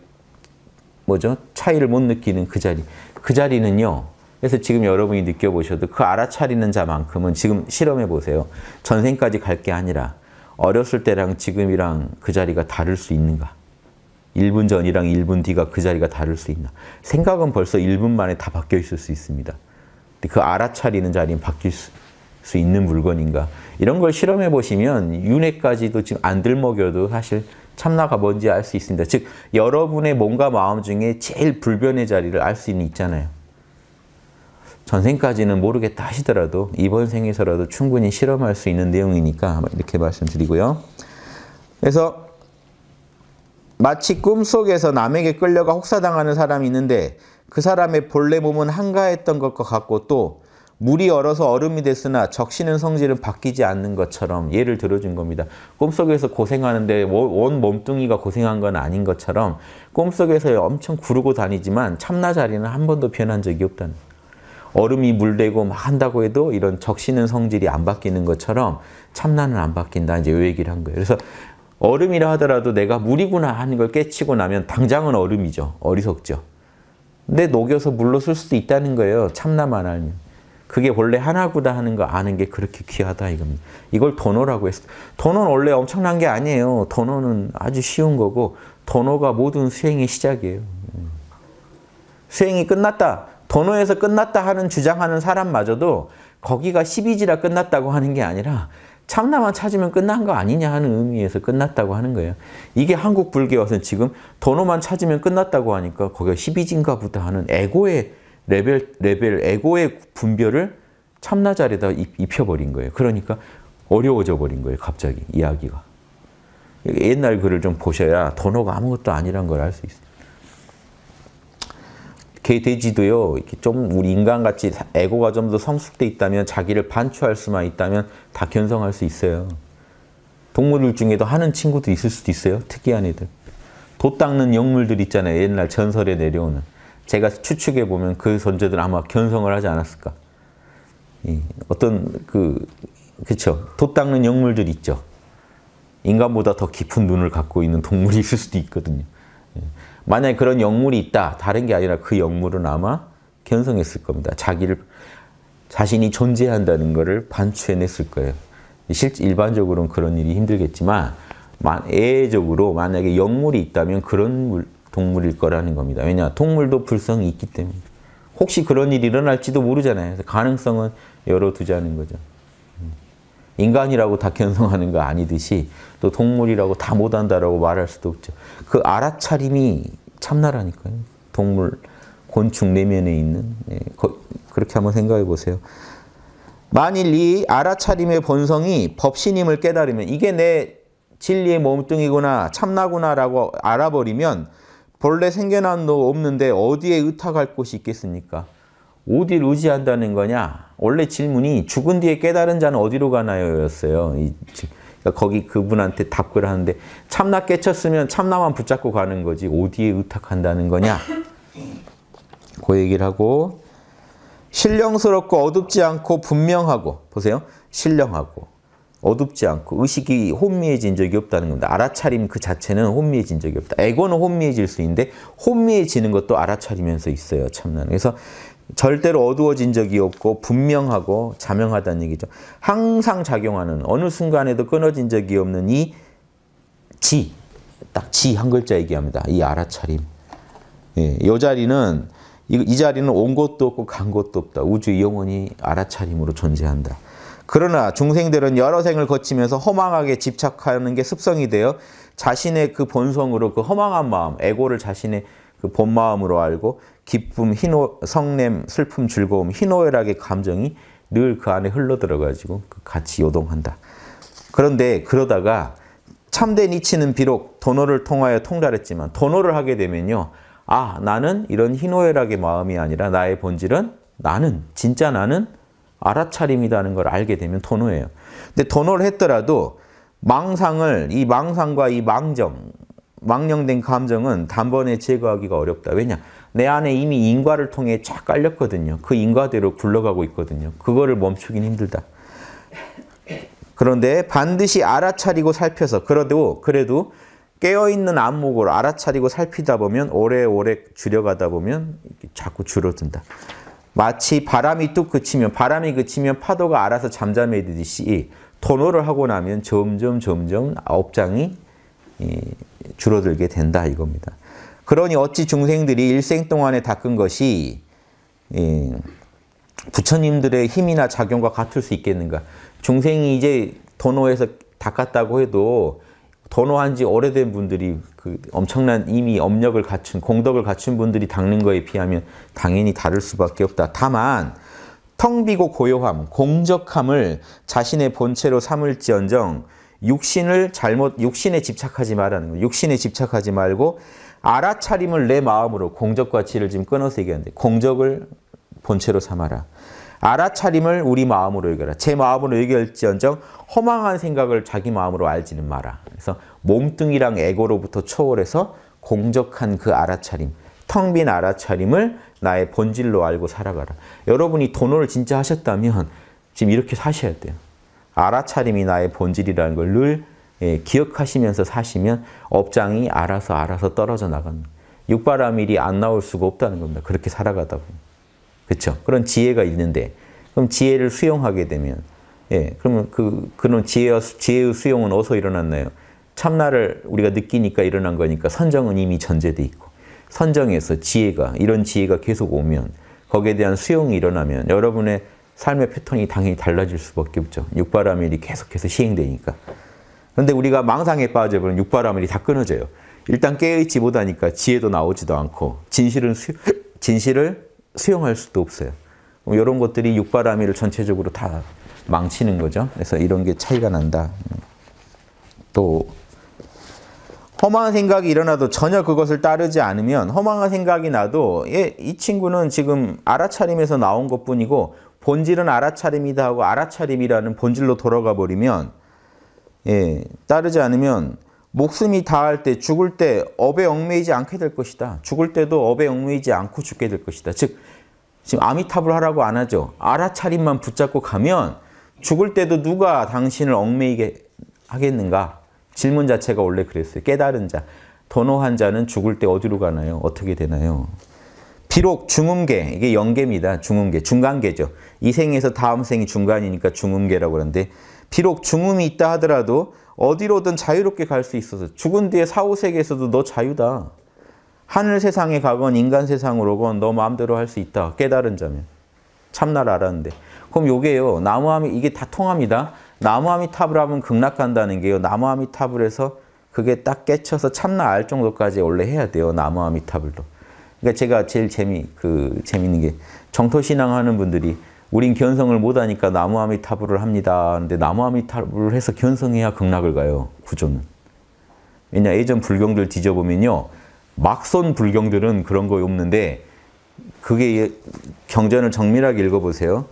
뭐죠? 차이를 못 느끼는 그 자리. 그 자리는요. 그래서 지금 여러분이 느껴보셔도 그 알아차리는 자만큼은 지금 실험해 보세요. 전생까지 갈 게 아니라 어렸을 때랑 지금이랑 그 자리가 다를 수 있는가? 1분 전이랑 1분 뒤가 그 자리가 다를 수 있나? 생각은 벌써 1분 만에 다 바뀌어 있을 수 있습니다. 그 알아차리는 자리는 바뀔 수, 수 있는 물건인가. 이런 걸 실험해 보시면 윤회까지도 지금 안 들먹여도 사실 참나가 뭔지 알 수 있습니다. 즉 여러분의 몸과 마음 중에 제일 불변의 자리를 알 수는 있잖아요. 전생까지는 모르겠다 하시더라도 이번 생에서라도 충분히 실험할 수 있는 내용이니까 이렇게 말씀드리고요. 그래서 마치 꿈속에서 남에게 끌려가 혹사당하는 사람이 있는데 그 사람의 본래 몸은 한가했던 것과 같고 또 물이 얼어서 얼음이 됐으나 적시는 성질은 바뀌지 않는 것처럼 예를 들어준 겁니다. 꿈속에서 고생하는데 원 몸뚱이가 고생한 건 아닌 것처럼 꿈속에서 엄청 구르고 다니지만 참나자리는 한 번도 변한 적이 없다는 얼음이 물되고 막 한다고 해도 이런 적시는 성질이 안 바뀌는 것처럼 참나는 안 바뀐다 이제 요 얘기를 한 거예요. 그래서 얼음이라 하더라도 내가 물이구나 하는 걸 깨치고 나면 당장은 얼음이죠. 어리석죠. 근데 녹여서 물로 쓸 수도 있다는 거예요. 참나만 알면. 그게 원래 하나구다 하는 거 아는 게 그렇게 귀하다 이겁니다. 이걸 도노라고 했어요. 도노는 원래 엄청난 게 아니에요. 도노는 아주 쉬운 거고 도노가 모든 수행의 시작이에요. 수행이 끝났다. 도노에서 끝났다 하는 주장하는 사람마저도 거기가 12지라 끝났다고 하는 게 아니라 참나만 찾으면 끝난 거 아니냐 하는 의미에서 끝났다고 하는 거예요. 이게 한국 불교에서는 지금 도노만 찾으면 끝났다고 하니까 거기가 12진가 보다 하는 에고의 레벨, 레벨, 에고의 분별을 참나자리에다 입혀버린 거예요. 그러니까 어려워져 버린 거예요. 갑자기 이야기가. 옛날 글을 좀 보셔야 돈어가 아무것도 아니란 걸 알 수 있어요. 개돼지도요, 이렇게 좀 우리 인간같이 에고가 좀 더 성숙돼 있다면 자기를 반추할 수만 있다면 다 견성할 수 있어요. 동물들 중에도 하는 친구도 있을 수도 있어요. 특이한 애들. 도 닦는 영물들 있잖아요. 옛날 전설에 내려오는. 제가 추측해 보면 그 존재들 아마 견성을 하지 않았을까. 예, 어떤 그 그렇죠. 닦는 영물들 있죠. 인간보다 더 깊은 눈을 갖고 있는 동물이 있을 수도 있거든요. 예, 만약에 그런 영물이 있다. 다른 게 아니라 그 영물은 아마 견성했을 겁니다. 자기를 자신이 존재한다는 것을 반추해냈을 거예요. 실제 일반적으로는 그런 일이 힘들겠지만 애적으로 만약에 영물이 있다면 그런 동물일 거라는 겁니다. 왜냐? 동물도 불성이 있기 때문에. 혹시 그런 일이 일어날지도 모르잖아요. 그래서 가능성은 열어두자는 거죠. 음. 인간이라고 다 견성하는 거 아니듯이 또 동물이라고 다 못한다라고 말할 수도 없죠. 그 알아차림이 참나라니까요. 동물, 곤충 내면에 있는 예, 거, 그렇게 한번 생각해 보세요. 만일 이 알아차림의 본성이 법신임을 깨달으면 이게 내 진리의 몸뚱이구나 참나구나라고 알아버리면 본래 생겨난 도 없는데 어디에 의탁할 곳이 있겠습니까? 어디를 의지한다는 거냐? 원래 질문이 죽은 뒤에 깨달은 자는 어디로 가나요? 였어요. 그러니까 거기 그분한테 답글 하는데 참나 깨쳤으면 참나만 붙잡고 가는 거지 어디에 의탁한다는 거냐? 그 얘기를 하고 신령스럽고 어둡지 않고 분명하고 보세요. 신령하고 어둡지 않고 의식이 혼미해진 적이 없다는 겁니다. 알아차림 그 자체는 혼미해진 적이 없다. 에고는 혼미해질 수 있는데 혼미해지는 것도 알아차리면서 있어요. 참나는. 그래서 절대로 어두워진 적이 없고 분명하고 자명하다는 얘기죠. 항상 작용하는 어느 순간에도 끊어진 적이 없는 이 지, 딱 지 한 글자 얘기합니다. 이 알아차림. 예, 이 자리는 이, 이 자리는 온 것도 없고 간 것도 없다. 우주 영원히 알아차림으로 존재한다. 그러나 중생들은 여러 생을 거치면서 허망하게 집착하는 게 습성이 되어 자신의 그 본성으로 그 허망한 마음, 에고를 자신의 그 본마음으로 알고 기쁨, 희노, 성냄, 슬픔, 즐거움, 희노애락의 감정이 늘 그 안에 흘러들어가지고 그 같이 요동한다. 그런데 그러다가 참된 이치는 비록 도노를 통하여 통달했지만 도노를 하게 되면요. 아, 나는 이런 희노애락의 마음이 아니라 나의 본질은 나는, 진짜 나는 알아차림이라는 걸 알게 되면 도노예요. 근데 도노를 했더라도 망상을 이 망상과 이 망정, 망령된 감정은 단번에 제거하기가 어렵다. 왜냐? 내 안에 이미 인과를 통해 착 깔렸거든요. 그 인과대로 굴러가고 있거든요. 그거를 멈추긴 힘들다. 그런데 반드시 알아차리고 살펴서 그래도 그래도 깨어있는 안목을 알아차리고 살피다 보면 오래오래 줄여가다 보면 자꾸 줄어든다. 마치 바람이 뚝 그치면 바람이 그치면 파도가 알아서 잠잠해지듯이 토노를 하고 나면 점점 점점 업장이 줄어들게 된다 이겁니다. 그러니 어찌 중생들이 일생 동안에 닦은 것이 부처님들의 힘이나 작용과 같을 수 있겠는가. 중생이 이제 도노에서 닦았다고 해도 도노한 지 오래된 분들이 그 엄청난 이미 업력을 갖춘 공덕을 갖춘 분들이 닦는 거에 비하면 당연히 다를 수밖에 없다. 다만 텅 비고 고요함, 공적함을 자신의 본체로 삼을지언정 육신을 잘못 육신에 집착하지 말라는 거. 육신에 집착하지 말고 알아차림을 내 마음으로 공적과 치를 지금 끊어서 얘기하는데 공적을 본체로 삼아라. 알아차림을 우리 마음으로 얘기하라. 제 마음으로 얘기할지언정 허망한 생각을 자기 마음으로 알지는 마라. 그래서 몸뚱이랑 에고로부터 초월해서 공적한 그 알아차림, 텅 빈 알아차림을 나의 본질로 알고 살아가라. 여러분이 돈을 진짜 하셨다면 지금 이렇게 사셔야 돼요. 알아차림이 나의 본질이라는 걸늘 예, 기억하시면서 사시면 업장이 알아서 알아서 떨어져 나간다. 육바라밀이 안 나올 수가 없다는 겁니다. 그렇게 살아가다 보면. 그렇죠? 그런 지혜가 있는데 그럼 지혜를 수용하게 되면 예, 그러면 그 그런 지혜와 지혜의 수용은 어디서 일어났나요? 참나를 우리가 느끼니까 일어난 거니까 선정은 이미 전제돼 있고 선정에서 지혜가 이런 지혜가 계속 오면 거기에 대한 수용이 일어나면 여러분의 삶의 패턴이 당연히 달라질 수밖에 없죠. 육바라밀이 계속해서 시행되니까. 그런데 우리가 망상에 빠져버린 육바라밀이 다 끊어져요. 일단 깨어있지 못하니까 지혜도 나오지도 않고 진실은 수, 진실을 수용할 수도 없어요. 이런 것들이 육바라밀을 전체적으로 다 망치는 거죠. 그래서 이런 게 차이가 난다. 또 허망한 생각이 일어나도 전혀 그것을 따르지 않으면 허망한 생각이 나도 예, 이 친구는 지금 알아차림에서 나온 것뿐이고 본질은 알아차림이다 하고 알아차림이라는 본질로 돌아가 버리면 예, 따르지 않으면 목숨이 다할 때 죽을 때 업에 얽매이지 않게 될 것이다. 죽을 때도 업에 얽매이지 않고 죽게 될 것이다. 즉 지금 아미탑을 하라고 안 하죠. 알아차림만 붙잡고 가면 죽을 때도 누가 당신을 얽매이게 하겠는가? 질문 자체가 원래 그랬어요. 깨달은 자. 더노한 자는 죽을 때 어디로 가나요? 어떻게 되나요? 비록 중음계, 이게 영계입니다. 중음계, 중간계죠. 이 생에서 다음 생이 중간이니까 중음계라고 그러는데 비록 중음이 있다 하더라도 어디로든 자유롭게 갈 수 있어서 죽은 뒤에 사후세계에서도 너 자유다. 하늘 세상에 가건 인간 세상으로 건너 마음대로 할 수 있다. 깨달은 자면. 참나를 알았는데. 그럼 요게요. 나무함이 이게 다 통합니다. 나무아미타불 하면 극락한다는 게요. 나무아미타불에서 그게 딱 깨쳐서 참나 알 정도까지 원래 해야 돼요. 나무아미타불도. 그러니까 제가 제일 재미 그 재밌는 게 정토신앙 하는 분들이 우린 견성을 못하니까 나무아미타불을 합니다. 근데 나무아미타불을 해서 견성해야 극락을 가요. 구조는. 왜냐 예전 불경들 뒤져보면요. 막선 불경들은 그런 거 없는데 그게 예, 경전을 정밀하게 읽어보세요.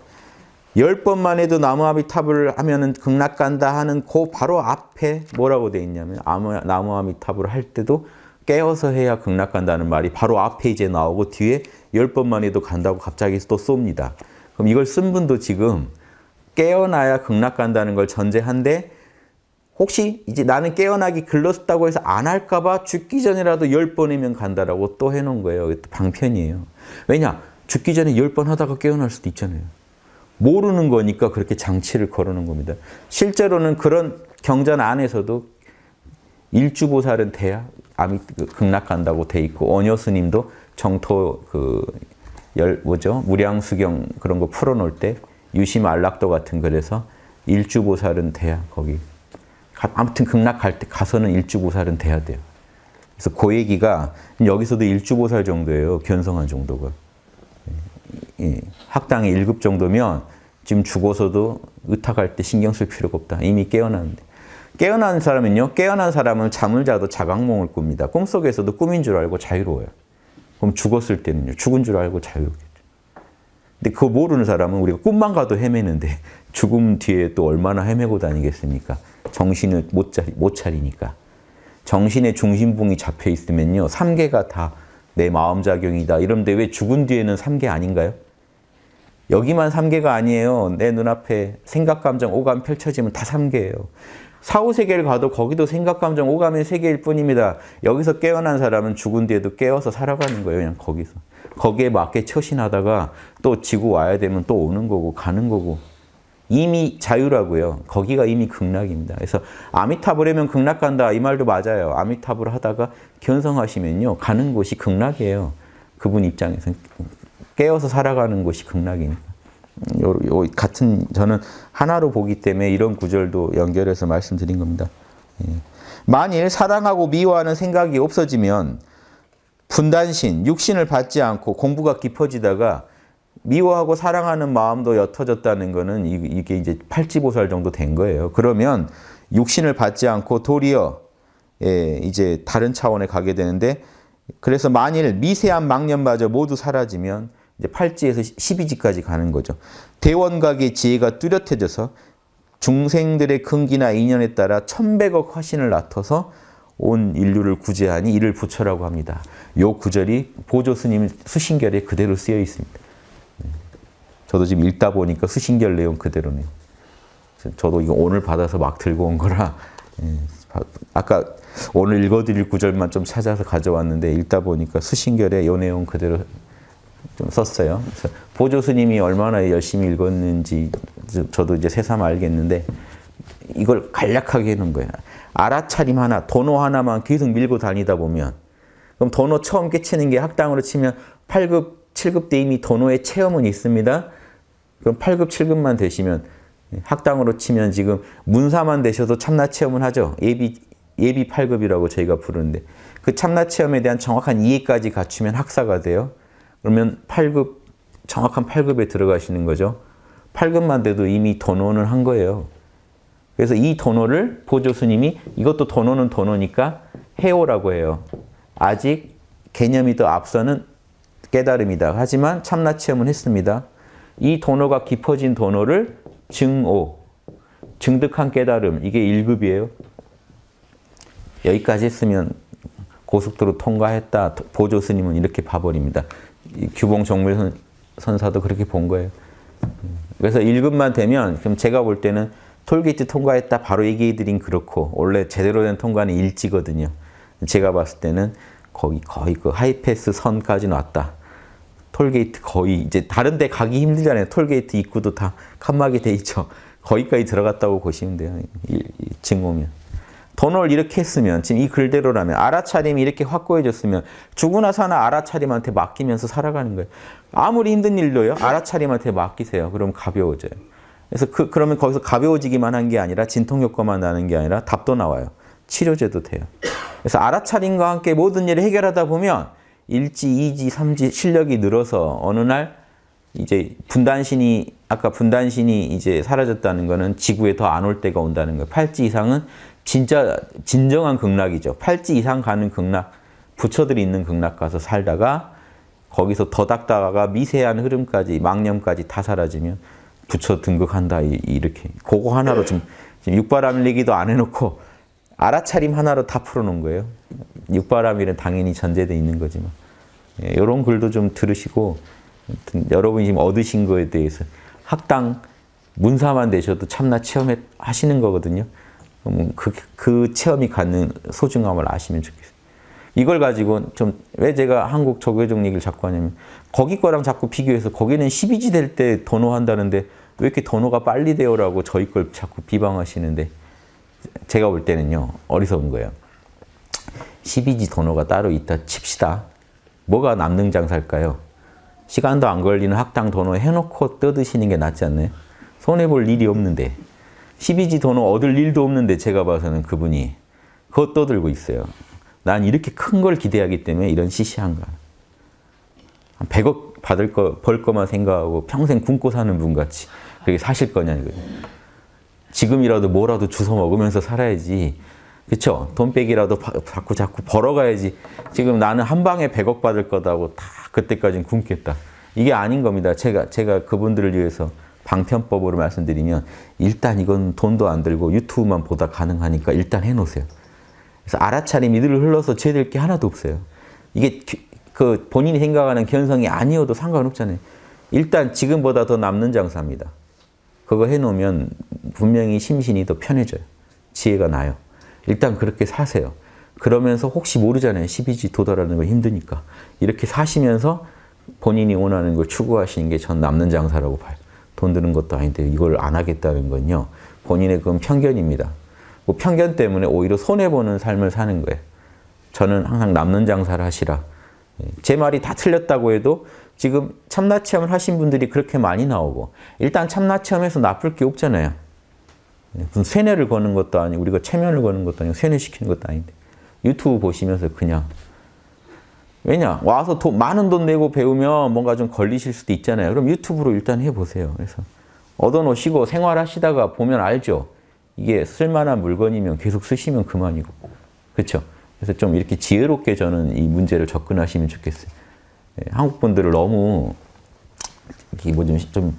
열 번만 해도 나무아미 타불을 하면은 극락 간다 하는 그 바로 앞에 뭐라고 돼 있냐면 나무아미 타불을할 때도 깨어서 해야 극락 간다는 말이 바로 앞에 이제 나오고 뒤에 열 번만 해도 간다고 갑자기 또 쏩니다. 그럼 이걸 쓴 분도 지금 깨어나야 극락 간다는 걸 전제한데 혹시 이제 나는 깨어나기 글렀다고 해서 안 할까 봐 죽기 전이라도 열번이면 간다라고 또 해놓은 거예요. 방편이에요. 왜냐? 죽기 전에 열 번 하다가 깨어날 수도 있잖아요. 모르는 거니까 그렇게 장치를 거르는 겁니다. 실제로는 그런 경전 안에서도 일주보살은 돼야 암이 그 극락한다고 돼 있고 원효스님도 정토 그 열, 뭐죠? 무량수경 그런 거 풀어놓을 때 유심 안락도 같은 글래서 일주보살은 돼야 거기 아무튼 극락할 때 가서는 일주보살은 돼야 돼요. 그래서 그 얘기가 여기서도 일주보살 정도예요. 견성한 정도가. 예, 학당의 1급 정도면 지금 죽어서도 의탁할 때 신경 쓸 필요가 없다. 이미 깨어났는데. 깨어난 사람은요. 깨어난 사람은 잠을 자도 자각몽을 꿉니다. 꿈속에서도 꿈인 줄 알고 자유로워요. 그럼 죽었을 때는요. 죽은 줄 알고 자유롭겠죠. 근데 그거 모르는 사람은 우리가 꿈만 가도 헤매는데 죽음 뒤에 또 얼마나 헤매고 다니겠습니까? 정신을 못, 차리, 못 차리니까. 정신의 중심붕이 잡혀 있으면요. 삼계가 다 내 마음 작용이다. 이런데 왜 죽은 뒤에는 삼계 아닌가요? 여기만 3개가 아니에요. 내 눈앞에 생각, 감정, 오감 펼쳐지면 다 3개예요. 4, 5세계를 가도 거기도 생각, 감정, 오감의 세계일 뿐입니다. 여기서 깨어난 사람은 죽은 뒤에도 깨어서 살아가는 거예요. 그냥 거기서. 거기에 맞게 처신하다가 또 지고 와야 되면 또 오는 거고 가는 거고. 이미 자유라고요. 거기가 이미 극락입니다. 그래서 아미타불 하면 극락 간다 이 말도 맞아요. 아미타불 하다가 견성하시면요. 가는 곳이 극락이에요. 그분 입장에서 깨어서 살아가는 것이 극락이니까. 음, 요, 요 같은 저는 하나로 보기 때문에 이런 구절도 연결해서 말씀드린 겁니다. 예. 만일 사랑하고 미워하는 생각이 없어지면 분단신, 육신을 받지 않고 공부가 깊어지다가 미워하고 사랑하는 마음도 옅어졌다는 것은 이게 이제 85살 정도 된 거예요. 그러면 육신을 받지 않고 도리어 예, 이제 다른 차원에 가게 되는데 그래서 만일 미세한 망념마저 모두 사라지면 이제 팔지에서 12지까지 가는 거죠. 대원각의 지혜가 뚜렷해져서 중생들의 근기나 인연에 따라 1 1억 화신을 낳아서 온 인류를 구제하니 이를 부처라고 합니다. 요 구절이 보조 스님 수신결에 그대로 쓰여 있습니다. 네. 저도 지금 읽다 보니까 수신결 내용 그대로네요. 저도 이거 오늘 받아서 막 들고 온 거라 예, 아까 오늘 읽어드릴 구절만 좀 찾아서 가져왔는데 읽다 보니까 수신결의 요 내용 그대로 좀 썼어요. 보조 스님이 얼마나 열심히 읽었는지 저도 이제 새삼 알겠는데 이걸 간략하게 해놓은 거예요. 알아차림 하나, 도너 하나만 계속 밀고 다니다 보면 그럼 도너 처음 깨치는 게 학당으로 치면 8급, 7급대 이미 도너의 체험은 있습니다. 그럼 8급, 7급만 되시면 학당으로 치면 지금 문사만 되셔도 참나 체험은 하죠. 예비, 예비 8급이라고 저희가 부르는데 그 참나 체험에 대한 정확한 이해까지 갖추면 학사가 돼요. 그러면 8급, 정확한 8급에 들어가시는 거죠. 8급만 돼도 이미 도노는 한 거예요. 그래서 이 도노를 보조 스님이 이것도 도노는 도노니까 해오라고 해요. 아직 개념이 더 앞서는 깨달음이다. 하지만 참나 체험은 했습니다. 이 도노가 깊어진 도노를 증오, 증득한 깨달음, 이게 1급이에요. 여기까지 했으면 고속도로 통과했다. 보조 스님은 이렇게 봐버립니다. 규봉 정밀 선사도 그렇게 본 거예요. 그래서 1급만 되면 그럼 제가 볼 때는 톨게이트 통과했다 바로 얘기해드린 그렇고 원래 제대로 된 통과는 일지거든요. 제가 봤을 때는 거의 거의 그 하이패스 선까지 왔다. 톨게이트 거의 이제 다른 데 가기 힘들잖아요. 톨게이트 입구도 다 칸막이 돼 있죠. 거기까지 들어갔다고 보시면 돼요. 증오면. 번호를 이렇게 했으면 지금 이 글대로라면 알아차림이 이렇게 확고해졌으면 죽으나 사나 알아차림한테 맡기면서 살아가는 거예요. 아무리 힘든 일도요. 알아차림한테 맡기세요. 그럼 가벼워져요. 그래서 그, 그러면 거기서 가벼워지기만 한 게 아니라 진통 효과만 나는 게 아니라 답도 나와요. 치료제도 돼요. 그래서 알아차림과 함께 모든 일을 해결하다 보면 일지이지삼지 실력이 늘어서 어느 날 이제 분단신이 아까 분단신이 이제 사라졌다는 거는 지구에 더 안 올 때가 온다는 거예요. 팔지 이상은 진짜 진정한 극락이죠. 팔찌 이상 가는 극락, 부처들이 있는 극락 가서 살다가 거기서 더 닦다가 미세한 흐름까지, 망념까지 다 사라지면 부처 등극한다 이렇게. 그거 하나로 지금, 지금 육바람일기도 안 해놓고 알아차림 하나로 다 풀어놓은 거예요. 육바람일은 당연히 전제돼 있는 거지만 예, 이런 글도 좀 들으시고 여러분이 지금 얻으신 거에 대해서 학당 문사만 되셔도 참나 체험하시는 거거든요. 뭐 그, 그 체험이 갖는 소중함을 아시면 좋겠어요. 이걸 가지고 좀 왜 제가 한국 저교정 얘기를 자꾸 하냐면 거기 거랑 자꾸 비교해서 거기는 12지 될때 더노한다는데 왜 이렇게 더노가 빨리 되어라고 저희 걸 자꾸 비방하시는데 제가 볼 때는요 어리석은 거예요. 12지 더노가 따로 있다 칩시다. 뭐가 남는 장사일까요? 시간도 안 걸리는 학당 더노 해놓고 떠드시는 게 낫지 않나요? 손해볼 일이 없는데 12지 돈은 얻을 일도 없는데 제가 봐서는 그분이 그것 떠들고 있어요. 난 이렇게 큰 걸 기대하기 때문에 이런 시시한 거. 한 100억 받을 거, 벌 거만 생각하고 평생 굶고 사는 분 같이 그게 사실 거냐 이거 지금이라도 뭐라도 주워 먹으면서 살아야지. 그쵸? 돈 빼기라도 자꾸 자꾸 벌어가야지. 지금 나는 한 방에 100억 받을 거다고 다 그때까지는 굶겠다. 이게 아닌 겁니다. 제가, 제가 그분들을 위해서 방편법으로 말씀드리면 일단 이건 돈도 안 들고 유튜브만 보다 가능하니까 일단 해놓으세요. 그래서 알아차림 이들을 흘러서 죄될 게 하나도 없어요. 이게 그 본인이 생각하는 견성이 아니어도 상관없잖아요. 일단 지금보다 더 남는 장사입니다. 그거 해놓으면 분명히 심신이 더 편해져요. 지혜가 나요. 일단 그렇게 사세요. 그러면서 혹시 모르잖아요. 12지 도달하는 거 힘드니까. 이렇게 사시면서 본인이 원하는 걸 추구하시는 게 전 남는 장사라고 봐요. 돈 드는 것도 아닌데 이걸 안 하겠다는 건요. 본인의 그건 편견입니다. 뭐 편견 때문에 오히려 손해보는 삶을 사는 거예요. 저는 항상 남는 장사를 하시라. 제 말이 다 틀렸다고 해도 지금 참나체험을 하신 분들이 그렇게 많이 나오고 일단 참나체험에서 나쁠 게 없잖아요. 무슨 세뇌를 거는 것도 아니고 우리가 체면을 거는 것도 아니고 세뇌시키는 것도 아닌데 유튜브 보시면서 그냥 왜냐? 와서 돈, 많은 돈 내고 배우면 뭔가 좀 걸리실 수도 있잖아요. 그럼 유튜브로 일단 해보세요. 그래서 얻어놓으시고 생활하시다가 보면 알죠. 이게 쓸만한 물건이면 계속 쓰시면 그만이고. 그렇죠? 그래서 좀 이렇게 지혜롭게 저는 이 문제를 접근하시면 좋겠어요. 예, 한국 분들을 너무 뭐좀 좀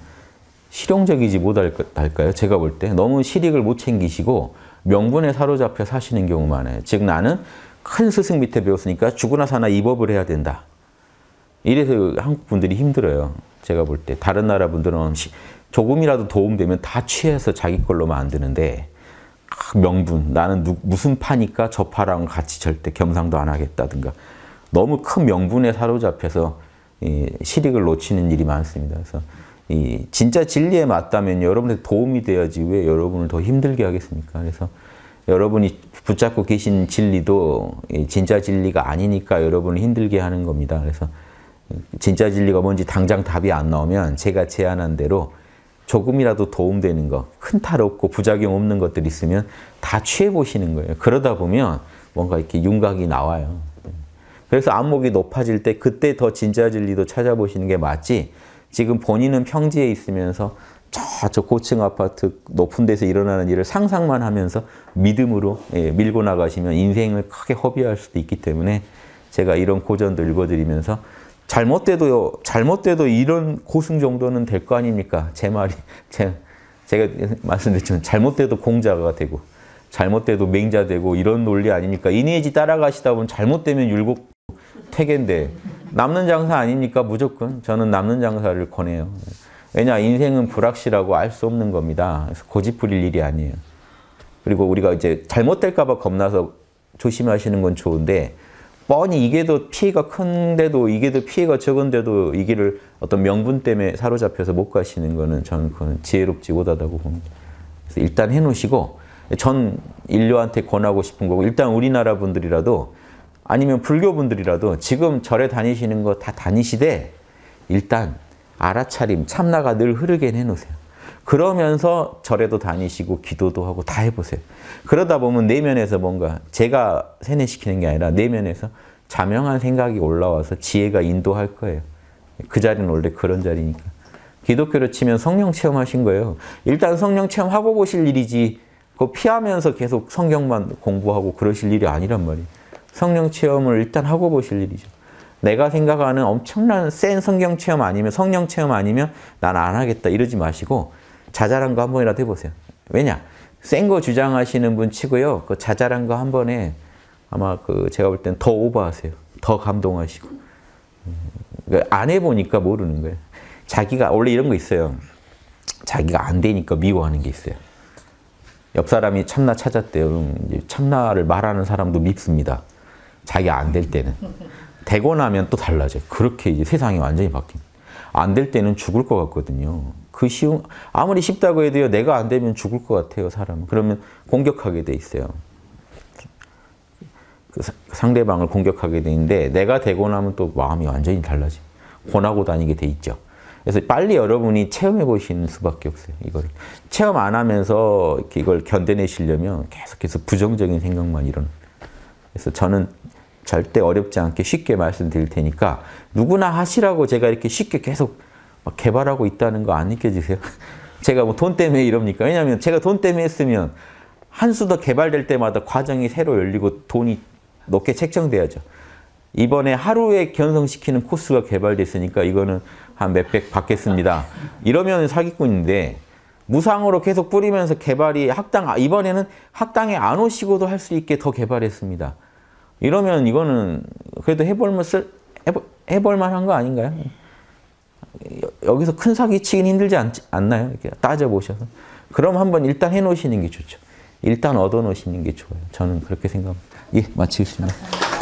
실용적이지 못할까요? 제가 볼 때 너무 실익을 못 챙기시고 명분에 사로잡혀 사시는 경우 많아요. 즉 나는 큰 스승 밑에 배웠으니까 죽으나 사나 입 법을 해야 된다. 이래서 한국 분들이 힘들어요. 제가 볼 때. 다른 나라 분들은 조금이라도 도움되면 다 취해서 자기 걸로 만드는데 아, 명분, 나는 누, 무슨 파니까 저 파랑 같이 절대 겸상도 안 하겠다든가 너무 큰 명분에 사로잡혀서 실익을 놓치는 일이 많습니다. 그래서 진짜 진리에 맞다면 여러분한 도움이 돼야지 왜 여러분을 더 힘들게 하겠습니까? 그래서 여러분이 붙잡고 계신 진리도 진짜 진리가 아니니까 여러분을 힘들게 하는 겁니다. 그래서 진짜 진리가 뭔지 당장 답이 안 나오면 제가 제안한 대로 조금이라도 도움되는 것, 큰 탈 없고 부작용 없는 것들이 있으면 다 취해보시는 거예요. 그러다 보면 뭔가 이렇게 윤곽이 나와요. 그래서 안목이 높아질 때 그때 더 진짜 진리도 찾아보시는 게 맞지 지금 본인은 평지에 있으면서 저저 고층 아파트 높은 데서 일어나는 일을 상상만 하면서 믿음으로 예, 밀고 나가시면 인생을 크게 허비할 수도 있기 때문에 제가 이런 고전도 읽어드리면서 잘못돼도요, 잘못돼도 이런 고승 정도는 될 거 아닙니까? 제 말이, 제, 제가 말씀드렸지만 잘못돼도 공자가 되고 잘못돼도 맹자되고 이런 논리 아닙니까? 이니에지 따라가시다 보면 잘못되면 율곡 퇴계인데 남는 장사 아닙니까? 무조건 저는 남는 장사를 권해요. 왜냐 인생은 불확실하고 알 수 없는 겁니다. 그래서 고집 부릴 일이 아니에요. 그리고 우리가 이제 잘못될까 봐 겁나서 조심하시는 건 좋은데 뻔히 이게 더 피해가 큰데도 이게 더 피해가 적은데도 이 길을 어떤 명분 때문에 사로잡혀서 못 가시는 거는 저는 그건 지혜롭지 못하다고 봅니다. 그래서 일단 해놓으시고 전 인류한테 권하고 싶은 거고 일단 우리나라 분들이라도 아니면 불교 분들이라도 지금 절에 다니시는 거 다 다니시되 일단 알아차림, 참나가 늘 흐르게 해놓으세요. 그러면서 절에도 다니시고 기도도 하고 다 해보세요. 그러다 보면 내면에서 뭔가 제가 세뇌시키는 게 아니라 내면에서 자명한 생각이 올라와서 지혜가 인도할 거예요. 그 자리는 원래 그런 자리니까. 기독교로 치면 성령 체험하신 거예요. 일단 성령 체험하고 보실 일이지 그 피하면서 계속 성경만 공부하고 그러실 일이 아니란 말이에요. 성령 체험을 일단 하고 보실 일이죠. 내가 생각하는 엄청난 센 성경 체험 아니면 성령 체험 아니면 난 안 하겠다 이러지 마시고 자잘한 거 한 번이라도 해보세요. 왜냐? 센 거 주장하시는 분 치고요. 그 자잘한 거 한 번에 아마 그 제가 볼 땐 더 오버하세요. 더 감동하시고. 음, 그러니까 안 해보니까 모르는 거예요. 자기가 원래 이런 거 있어요. 자기가 안 되니까 미워하는 게 있어요. 옆 사람이 참나 찾았대요. 참나를 말하는 사람도 밉습니다. 자기 가안 될 때는. 되고 나면 또 달라져요. 그렇게 이제 세상이 완전히 바뀝니다. 안될 때는 죽을 것 같거든요. 그 쉬운 아무리 쉽다고 해도요. 내가 안 되면 죽을 것 같아요. 사람은. 그러면 공격하게 돼 있어요. 그 상대방을 공격하게 되는데 내가 되고 나면 또 마음이 완전히 달라지 권하고 다니게 돼 있죠. 그래서 빨리 여러분이 체험해 보시는 수밖에 없어요. 이거를 체험 안 하면서 이걸 견뎌내시려면 계속해서 부정적인 생각만 일어나. 그래서 저는 절대 어렵지 않게 쉽게 말씀드릴 테니까 누구나 하시라고 제가 이렇게 쉽게 계속 개발하고 있다는 거 안 느껴지세요? 제가 뭐 돈 때문에 이럽니까? 왜냐하면 제가 돈 때문에 했으면 한 수 더 개발될 때마다 과정이 새로 열리고 돈이 높게 책정돼야죠. 이번에 하루에 견성시키는 코스가 개발됐으니까 이거는 한 몇 백 받겠습니다. 이러면 사기꾼인데 무상으로 계속 뿌리면서 개발이 학당 이번에는 학당에 안 오시고도 할 수 있게 더 개발했습니다. 이러면 이거는 그래도 해볼, 해볼, 해볼 만한 거 아닌가요? 여기서 큰 사기 치긴 힘들지 않, 않나요? 이렇게 따져보셔서. 그럼 한번 일단 해놓으시는 게 좋죠. 일단 얻어놓으시는 게 좋아요. 저는 그렇게 생각합니다. 예, 마치겠습니다.